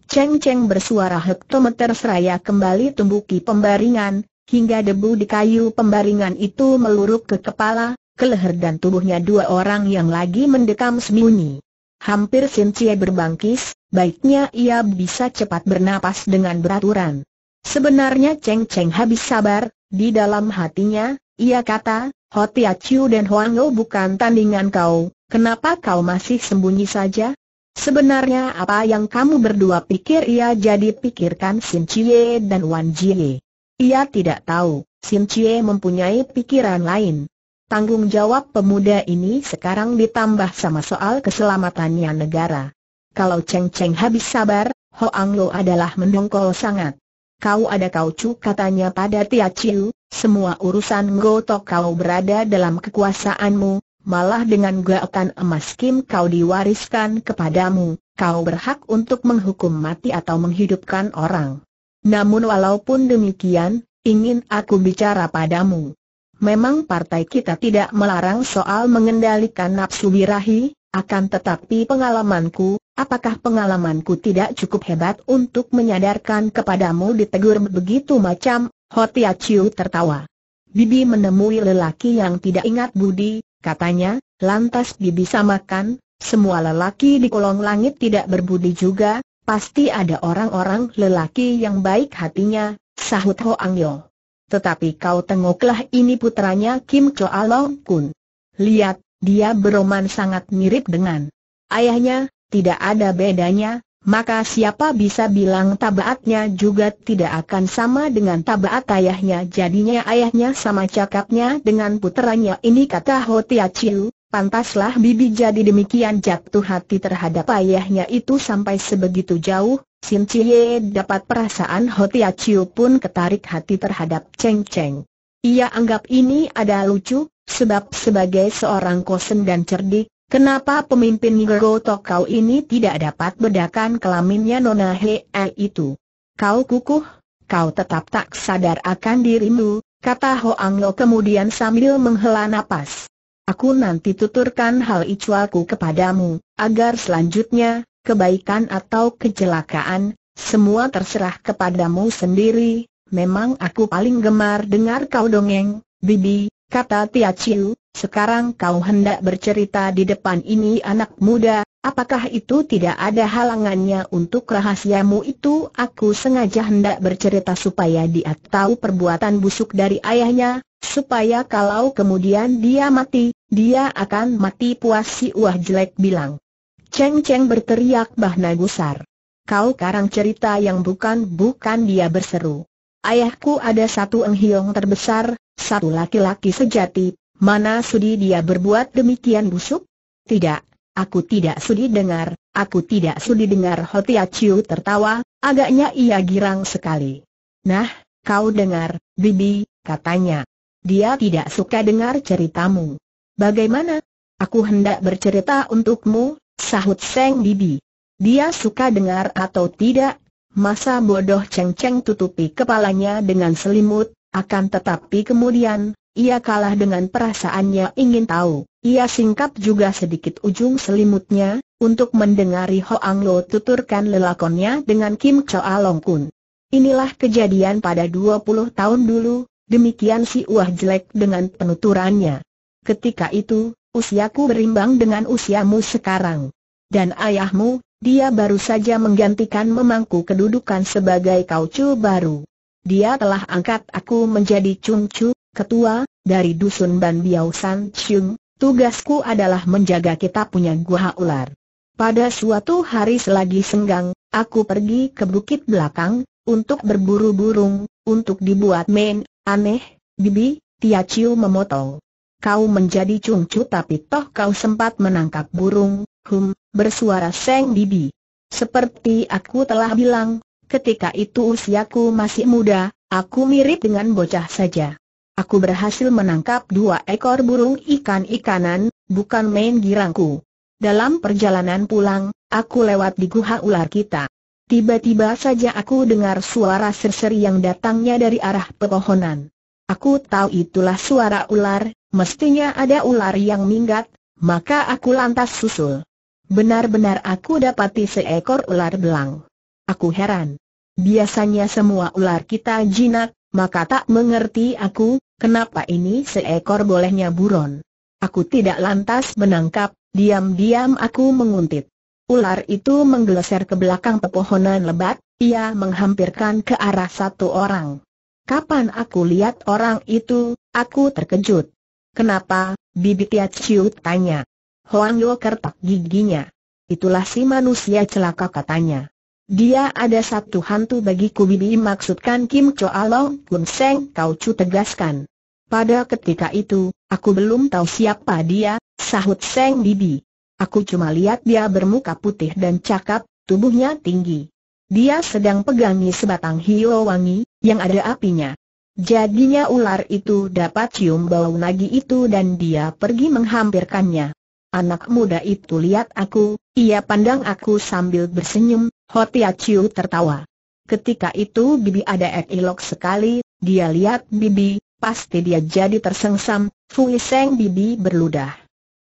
Cheng Cheng bersuara hektometer seraya kembali tumbuki pembaringan, hingga debu di kayu pembaringan itu meluruk ke kepala, ke leher dan tubuhnya dua orang yang lagi mendekam sembunyi. Hampir Sincie berbangkis, baiknya ia bisa cepat bernapas dengan beraturan. Sebenarnya Cheng Cheng habis sabar, di dalam hatinya, ia kata, Tia Chiu dan Huang bukan tandingan kau, kenapa kau masih sembunyi saja? Sebenarnya apa yang kamu berdua pikir ia jadi pikirkan Sin Chie dan Wan Jie. Ia tidak tahu, Sin Chie mempunyai pikiran lain. Tanggung jawab pemuda ini sekarang ditambah sama soal keselamatannya negara. Kalau Cheng Cheng habis sabar, Hoang Lo adalah mendongkol sangat. Kau ada kau cu katanya pada Tia Chiu, semua urusan Gotok kau berada dalam kekuasaanmu, malah dengan akan emas Kim kau diwariskan kepadamu, kau berhak untuk menghukum mati atau menghidupkan orang. Namun walaupun demikian, ingin aku bicara padamu. Memang partai kita tidak melarang soal mengendalikan nafsu birahi, akan tetapi pengalamanku, apakah pengalamanku tidak cukup hebat untuk menyadarkan kepadamu ditegur begitu macam, Hotia Chiu tertawa. Bibi menemui lelaki yang tidak ingat budi, katanya, lantas dibisamakan, semua lelaki di kolong langit tidak berbudi juga, pasti ada orang-orang lelaki yang baik hatinya, sahut Ho Yo. Tetapi kau tengoklah ini putranya Kim Cho Long Kun. Lihat, dia beroman sangat mirip dengan ayahnya, tidak ada bedanya, maka siapa bisa bilang tabaatnya juga tidak akan sama dengan tabaat ayahnya jadinya ayahnya sama cakapnya dengan puteranya ini kata Tia Chiu, pantaslah bibi jadi demikian jatuh hati terhadap ayahnya itu sampai sebegitu jauh, Sin Chie dapat perasaan Tia Chiu pun ketarik hati terhadap Cheng Cheng. Ia anggap ini ada lucu, sebab sebagai seorang kosen dan cerdik, Kenapa pemimpin Gergo Tokau ini tidak dapat bedakan kelaminnya Nona Hei eh, itu? Kau kukuh, kau tetap tak sadar akan dirimu, kata Ho Anglo kemudian sambil menghela napas. Aku nanti tuturkan hal itu aku kepadamu, agar selanjutnya, kebaikan atau kecelakaan, semua terserah kepadamu sendiri, memang aku paling gemar dengar kau dongeng, Bibi, kata Tia Chiu, sekarang kau hendak bercerita di depan ini anak muda, apakah itu tidak ada halangannya untuk rahasiamu itu? Aku sengaja hendak bercerita supaya dia tahu perbuatan busuk dari ayahnya, supaya kalau kemudian dia mati, dia akan mati puas si uah jelek bilang. Ceng Ceng berteriak bahna gusar. Kau karang cerita yang bukan-bukan dia berseru. Ayahku ada satu enghiong terbesar, satu laki-laki sejati, Mana sudi dia berbuat demikian busuk? Tidak, aku tidak sudi dengar, aku tidak sudi dengar Hotia Chiu tertawa, agaknya ia girang sekali. Nah, kau dengar, Bibi, katanya. Dia tidak suka dengar ceritamu. Bagaimana? Aku hendak bercerita untukmu, sahut Seng Bibi. Dia suka dengar atau tidak? Masa bodoh Cheng Cheng tutupi kepalanya dengan selimut, akan tetapi kemudian, ia kalah dengan perasaannya ingin tahu. Ia singkap juga sedikit ujung selimutnya, untuk mendengari Hoang Lo tuturkan lelakonnya dengan Kim Choa Long Kun. Inilah kejadian pada 20 tahun dulu, demikian si Wah Jelek dengan penuturannya. Ketika itu, usiaku berimbang dengan usiamu sekarang. Dan ayahmu, dia baru saja menggantikan memangku kedudukan sebagai kaucu baru. Dia telah angkat aku menjadi cungcu, Ketua, dari Dusun Ban Biao San Chung, tugasku adalah menjaga kita punya gua ular. Pada suatu hari selagi senggang, aku pergi ke bukit belakang, untuk berburu burung, untuk dibuat main, aneh, bibi, Tia Chiu memotong. Kau menjadi cungcu tapi toh kau sempat menangkap burung, hum, bersuara Seng Bibi. Seperti aku telah bilang, ketika itu usiaku masih muda, aku mirip dengan bocah saja. Aku berhasil menangkap dua ekor burung ikan-ikanan, bukan main girangku. Dalam perjalanan pulang, aku lewat di guha ular kita. Tiba-tiba saja aku dengar suara serseri yang datangnya dari arah pepohonan. Aku tahu itulah suara ular, mestinya ada ular yang minggat, maka aku lantas susul. Benar-benar aku dapati seekor ular belang. Aku heran. Biasanya semua ular kita jinak, maka tak mengerti aku, Kenapa ini seekor bolehnya buron? Aku tidak lantas menangkap, diam-diam aku menguntit. Ular itu menggeleser ke belakang pepohonan lebat, ia menghampirkan ke arah satu orang. Kapan aku lihat orang itu, aku terkejut. Kenapa, Bibi Tia Chiu tanya. Hoang Yo kertak giginya. Itulah si manusia celaka katanya. Dia ada satu hantu bagiku Bibi maksudkan Kim Cho Along Kun Seng Kau cu tegaskan. Pada ketika itu, aku belum tahu siapa dia, sahut Seng Bibi. Aku cuma lihat dia bermuka putih dan cakap, tubuhnya tinggi. Dia sedang pegangi sebatang hio wangi, yang ada apinya. Jadinya ular itu dapat cium bau nagi itu dan dia pergi menghampirkannya. Anak muda itu lihat aku, ia pandang aku sambil bersenyum, Hotia Chiu tertawa. Ketika itu Bibi ada ekilok sekali, dia lihat Bibi, pasti dia jadi tersengsam, Fui Seng Bibi berludah.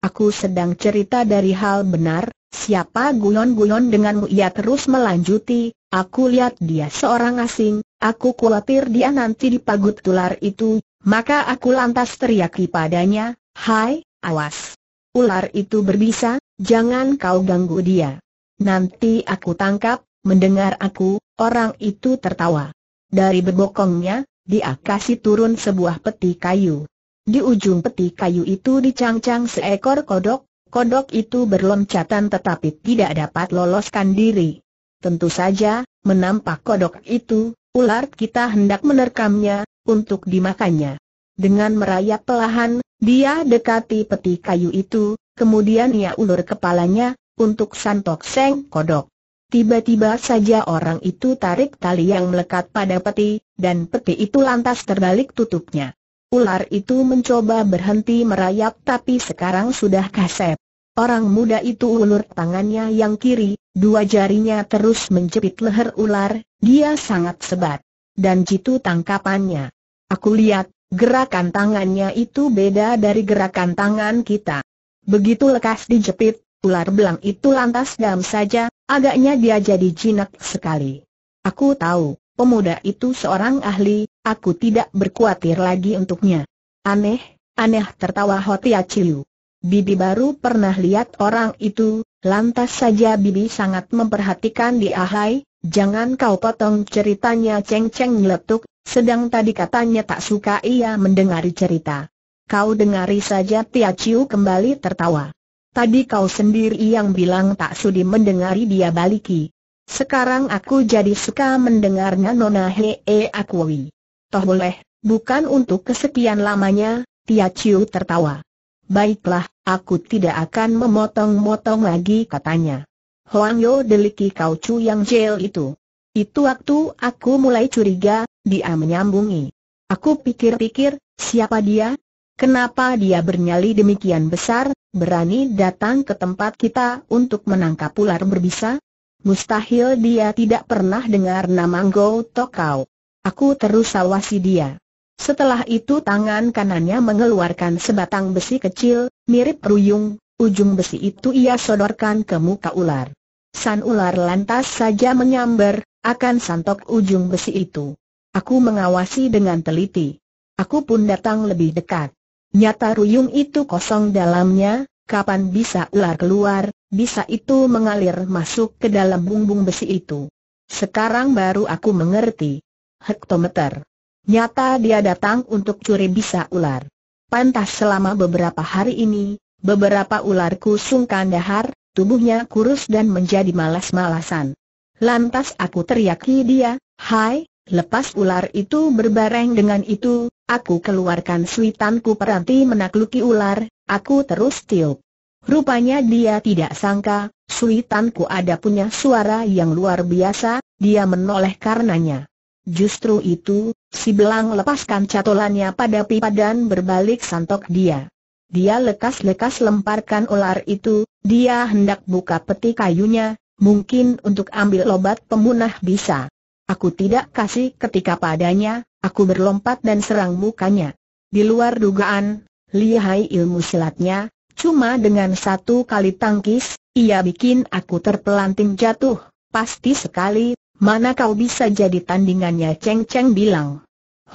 Aku sedang cerita dari hal benar, siapa guyon-guyon denganmu ia terus melanjuti, aku lihat dia seorang asing, aku khawatir dia nanti dipagut ular itu, maka aku lantas teriaki padanya, hai, awas. Ular itu berbisa, jangan kau ganggu dia. Nanti aku tangkap, mendengar aku, orang itu tertawa. Dari bebokongnya, dia kasih turun sebuah peti kayu. Di ujung peti kayu itu dicangcang seekor kodok, kodok itu berloncatan tetapi tidak dapat loloskan diri. Tentu saja, menampak kodok itu, ular kita hendak menerkamnya, untuk dimakannya. Dengan merayap pelahan, dia dekati peti kayu itu, kemudian ia ulur kepalanya, untuk santok seng kodok. Tiba-tiba saja orang itu tarik tali yang melekat pada peti, dan peti itu lantas terbalik tutupnya. Ular itu mencoba berhenti merayap tapi sekarang sudah kasep. Orang muda itu ulur tangannya yang kiri, dua jarinya terus menjepit leher ular, dia sangat sebat. Dan jitu tangkapannya. Aku lihat, gerakan tangannya itu beda dari gerakan tangan kita. Begitu lekas dijepit, ular belang itu lantas dam saja, Agaknya dia jadi jinak sekali. Aku tahu, pemuda itu seorang ahli, aku tidak berkuatir lagi untuknya. Aneh, aneh tertawa Hotia Chiu. Bibi baru pernah lihat orang itu, lantas saja Bibi sangat memperhatikan di ahai, jangan kau potong ceritanya Ceng Ceng letuk, sedang tadi katanya tak suka ia mendengari cerita. Kau dengari saja Tia Chiu kembali tertawa. Tadi kau sendiri yang bilang tak sudi mendengari dia baliki. Sekarang aku jadi suka mendengarnya Nona Hee Akui. Toh boleh, bukan untuk kesekian lamanya, Tia Chiu tertawa. Baiklah, aku tidak akan memotong-motong lagi katanya. Hoang Yo deliki kau cu yang jail itu. Itu waktu aku mulai curiga, dia menyambungi. Aku pikir-pikir, siapa dia, Kenapa dia bernyali demikian besar, berani datang ke tempat kita untuk menangkap ular berbisa? Mustahil dia tidak pernah dengar nama Go Tokau. Aku terus awasi dia. Setelah itu tangan kanannya mengeluarkan sebatang besi kecil, mirip ruyung, ujung besi itu ia sodorkan ke muka ular. San ular lantas saja menyambar, akan santok ujung besi itu. Aku mengawasi dengan teliti. Aku pun datang lebih dekat. Nyata ruyung itu kosong dalamnya, kapan bisa ular keluar, bisa itu mengalir masuk ke dalam bumbung besi itu. Sekarang baru aku mengerti. Hektometer. Nyata dia datang untuk curi bisa ular. Pantas selama beberapa hari ini, beberapa ular kusung kandahar, tubuhnya kurus dan menjadi malas-malasan. Lantas aku teriaki dia, Hai, Lepas ular itu berbareng dengan itu, aku keluarkan suitanku peranti menakluki ular, aku terus tiup. Rupanya dia tidak sangka, suitanku ada punya suara yang luar biasa, dia menoleh karenanya. Justru itu, si belang lepaskan catolannya pada pipa dan berbalik santok dia. Dia lekas-lekas lemparkan ular itu, dia hendak buka peti kayunya, mungkin untuk ambil obat pemunah bisa. Aku tidak kasih ketika padanya, aku berlompat dan serang mukanya. Di luar dugaan, lihai ilmu silatnya, cuma dengan satu kali tangkis, ia bikin aku terpelanting jatuh. Pasti sekali, mana kau bisa jadi tandingannya Cheng Cheng bilang.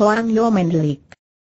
Hoang Yo mendelik.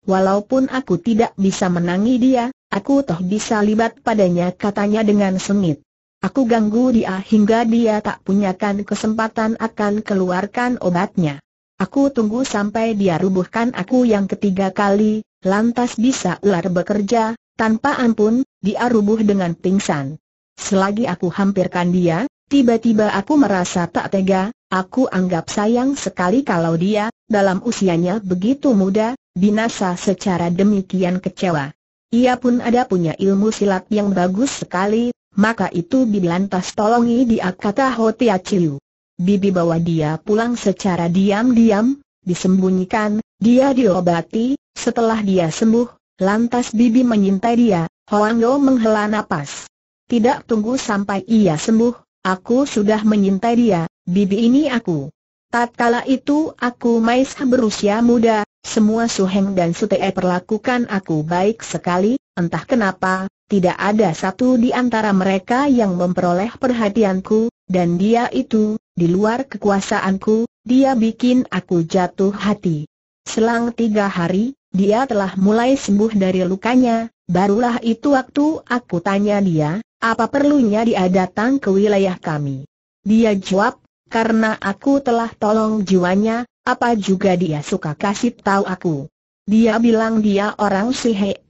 Walaupun aku tidak bisa menangi dia, aku toh bisa libat padanya katanya dengan sengit. Aku ganggu dia hingga dia tak punyakan kesempatan akan keluarkan obatnya. Aku tunggu sampai dia rubuhkan aku yang ketiga kali, lantas bisa ular bekerja, tanpa ampun, dia rubuh dengan pingsan. Selagi aku hampirkan dia, tiba-tiba aku merasa tak tega, aku anggap sayang sekali kalau dia, dalam usianya begitu muda, binasa secara demikian kecewa. Ia pun ada punya ilmu silat yang bagus sekali, maka itu Bibi lantas tolongi dia kata Ho Tia Chiu. Bibi bawa dia pulang secara diam-diam, disembunyikan, dia diobati, setelah dia sembuh, lantas Bibi menyintai dia, Hoang Do menghela napas. Tidak tunggu sampai ia sembuh, aku sudah menyintai dia, Bibi ini aku. Tatkala itu aku masih berusia muda, semua Suheng dan Sutee perlakukan aku baik sekali, entah kenapa, tidak ada satu di antara mereka yang memperoleh perhatianku, dan dia itu, di luar kekuasaanku, dia bikin aku jatuh hati. Selang tiga hari, dia telah mulai sembuh dari lukanya, barulah itu waktu aku tanya dia, apa perlunya dia datang ke wilayah kami. Dia jawab, karena aku telah tolong jiwanya, apa juga dia suka kasih tahu aku. Dia bilang dia orang Sihe,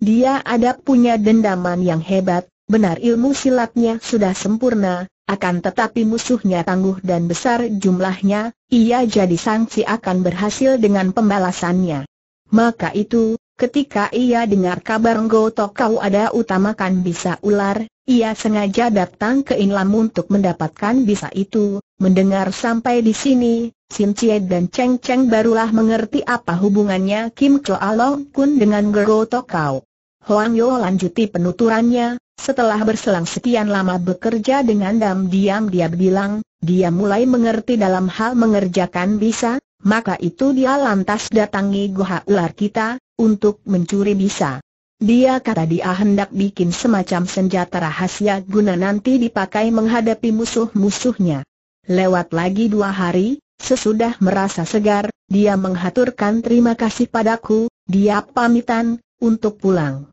dia ada punya dendaman yang hebat, benar ilmu silatnya sudah sempurna, akan tetapi musuhnya tangguh dan besar jumlahnya, ia jadi sangsi akan berhasil dengan pembalasannya. Maka itu, ketika ia dengar kabar Goto kau ada utamakan bisa ular, ia sengaja datang ke Inlam untuk mendapatkan bisa itu, mendengar sampai di sini, Sin Cie dan Cheng Cheng barulah mengerti apa hubungannya Kim Choa Along Kun dengan Gero Kau. Hoang Yo lanjuti penuturannya, setelah berselang sekian lama bekerja dengan diam-diam dia bilang, dia mulai mengerti dalam hal mengerjakan bisa, maka itu dia lantas datangi goha ular kita, untuk mencuri bisa. Dia kata dia hendak bikin semacam senjata rahasia guna nanti dipakai menghadapi musuh-musuhnya. Lewat lagi dua hari, sesudah merasa segar, dia menghaturkan terima kasih padaku, dia pamitan, untuk pulang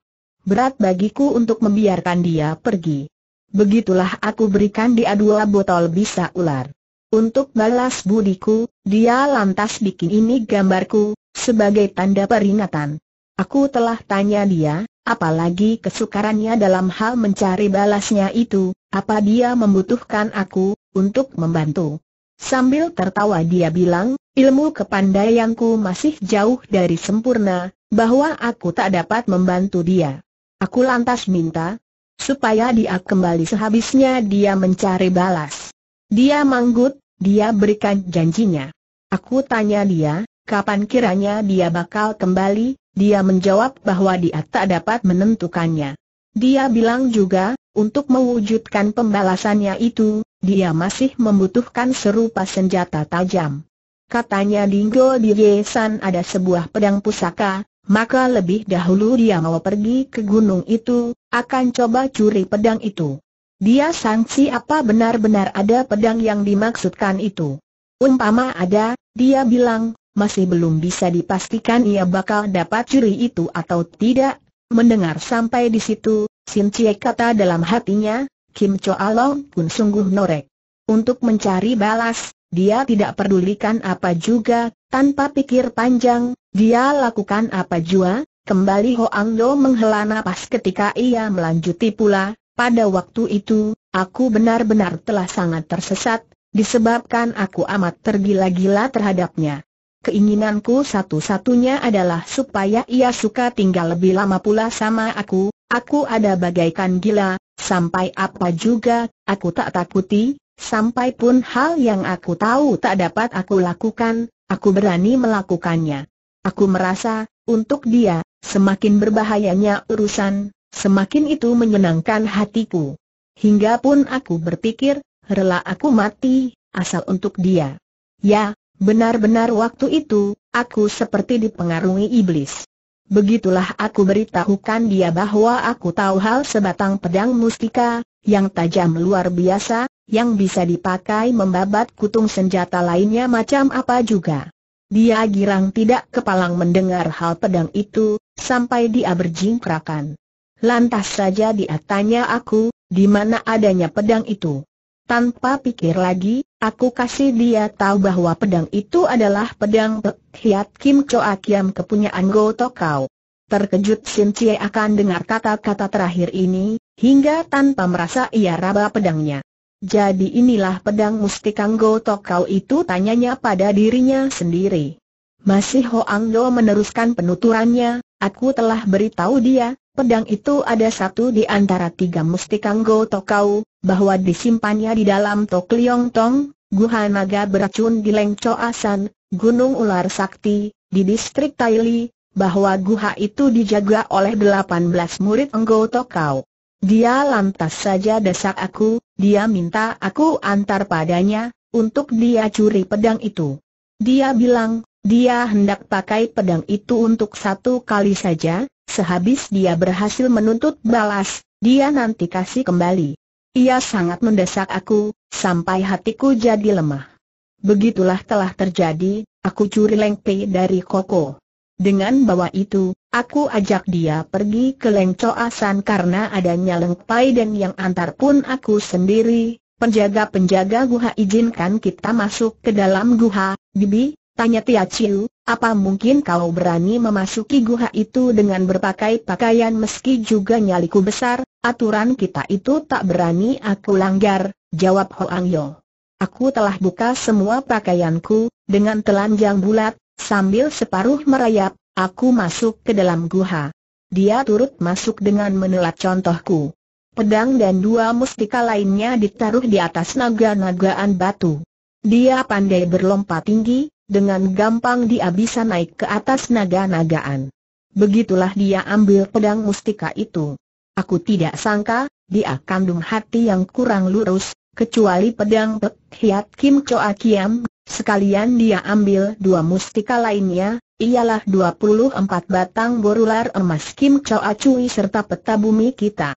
berat bagiku untuk membiarkan dia pergi. Begitulah aku berikan dia dua botol bisa ular. Untuk balas budiku, dia lantas bikin ini gambarku, sebagai tanda peringatan. Aku telah tanya dia, apalagi kesukarannya dalam hal mencari balasnya itu, apa dia membutuhkan aku, untuk membantu. Sambil tertawa dia bilang, ilmu kepandaianku masih jauh dari sempurna, bahwa aku tak dapat membantu dia. Aku lantas minta, supaya dia kembali sehabisnya dia mencari balas. Dia manggut, dia berikan janjinya. Aku tanya dia, kapan kiranya dia bakal kembali, dia menjawab bahwa dia tak dapat menentukannya. Dia bilang juga, untuk mewujudkan pembalasannya itu, dia masih membutuhkan serupa senjata tajam. Katanya Dinggo di Yesan ada sebuah pedang pusaka, maka lebih dahulu dia mau pergi ke gunung itu, akan coba curi pedang itu. Dia sangsi apa benar-benar ada pedang yang dimaksudkan itu. Umpama ada, dia bilang, masih belum bisa dipastikan ia bakal dapat curi itu atau tidak. Mendengar sampai di situ, Sin Cie kata dalam hatinya, Kim Cho Along pun sungguh norek. Untuk mencari balas, dia tidak pedulikan apa juga, tanpa pikir panjang, dia lakukan apa jua, kembali Hoang Do menghela napas ketika ia melanjuti pula, pada waktu itu, aku benar-benar telah sangat tersesat, disebabkan aku amat tergila-gila terhadapnya. Keinginanku satu-satunya adalah supaya ia suka tinggal lebih lama pula sama aku, aku ada bagaikan gila, sampai apa juga, aku tak takuti, Sampai pun hal yang aku tahu tak dapat aku lakukan, aku berani melakukannya. Aku merasa, untuk dia, semakin berbahayanya urusan, semakin itu menyenangkan hatiku. Hingga pun aku berpikir, rela aku mati, asal untuk dia. Ya, benar-benar waktu itu, aku seperti dipengaruhi iblis. Begitulah aku beritahukan dia bahwa aku tahu hal sebatang pedang mustika, yang tajam luar biasa, yang bisa dipakai membabat kutung senjata lainnya macam apa juga. Dia girang tidak kepalang mendengar hal pedang itu, sampai dia berjingkrakan. Lantas saja dia tanya aku, di mana adanya pedang itu. Tanpa pikir lagi, aku kasih dia tahu bahwa pedang itu adalah pedang Pek Kim Choa Kiam kepunyaan Go Tokau. Terkejut Sin Cie akan dengar kata-kata terakhir ini, hingga tanpa merasa ia raba pedangnya. Jadi inilah pedang mustikanggo tokau itu tanyanya pada dirinya sendiri. Masih Ang Do meneruskan penuturannya, aku telah beritahu dia, pedang itu ada satu di antara tiga mustikanggo tokau, bahwa disimpannya di dalam Tok Liong Tong, Guha Naga beracun di Leng Asan, Gunung Ular Sakti, di distrik Taili, bahwa guha itu dijaga oleh delapan belas murid Enggo Tokau. Dia lantas saja desak aku, dia minta aku antar padanya, untuk dia curi pedang itu. Dia bilang, dia hendak pakai pedang itu untuk satu kali saja, sehabis dia berhasil menuntut balas, dia nanti kasih kembali. Ia sangat mendesak aku, sampai hatiku jadi lemah. Begitulah telah terjadi, aku curi lengpe dari Koko. Dengan bawa itu, Aku ajak dia pergi ke lengcoasan karena adanya lengpai dan yang antar pun aku sendiri. Penjaga-penjaga guha izinkan kita masuk ke dalam guha, Bibi, tanya Tia Chiu, apa mungkin kau berani memasuki guha itu dengan berpakai pakaian meski juga nyaliku besar, aturan kita itu tak berani aku langgar, jawab Hoang Yo. Aku telah buka semua pakaianku, dengan telanjang bulat, sambil separuh merayap, Aku masuk ke dalam guha. Dia turut masuk dengan menelat contohku. Pedang dan dua mustika lainnya ditaruh di atas naga-nagaan batu. Dia pandai berlompat tinggi, dengan gampang dia bisa naik ke atas naga-nagaan. Begitulah dia ambil pedang mustika itu. Aku tidak sangka, dia kandung hati yang kurang lurus, kecuali pedang Pek Hiat Kim Choa Kiam, sekalian dia ambil dua mustika lainnya, ialah 24 batang borular emas Kim Choa Chui serta peta bumi kita.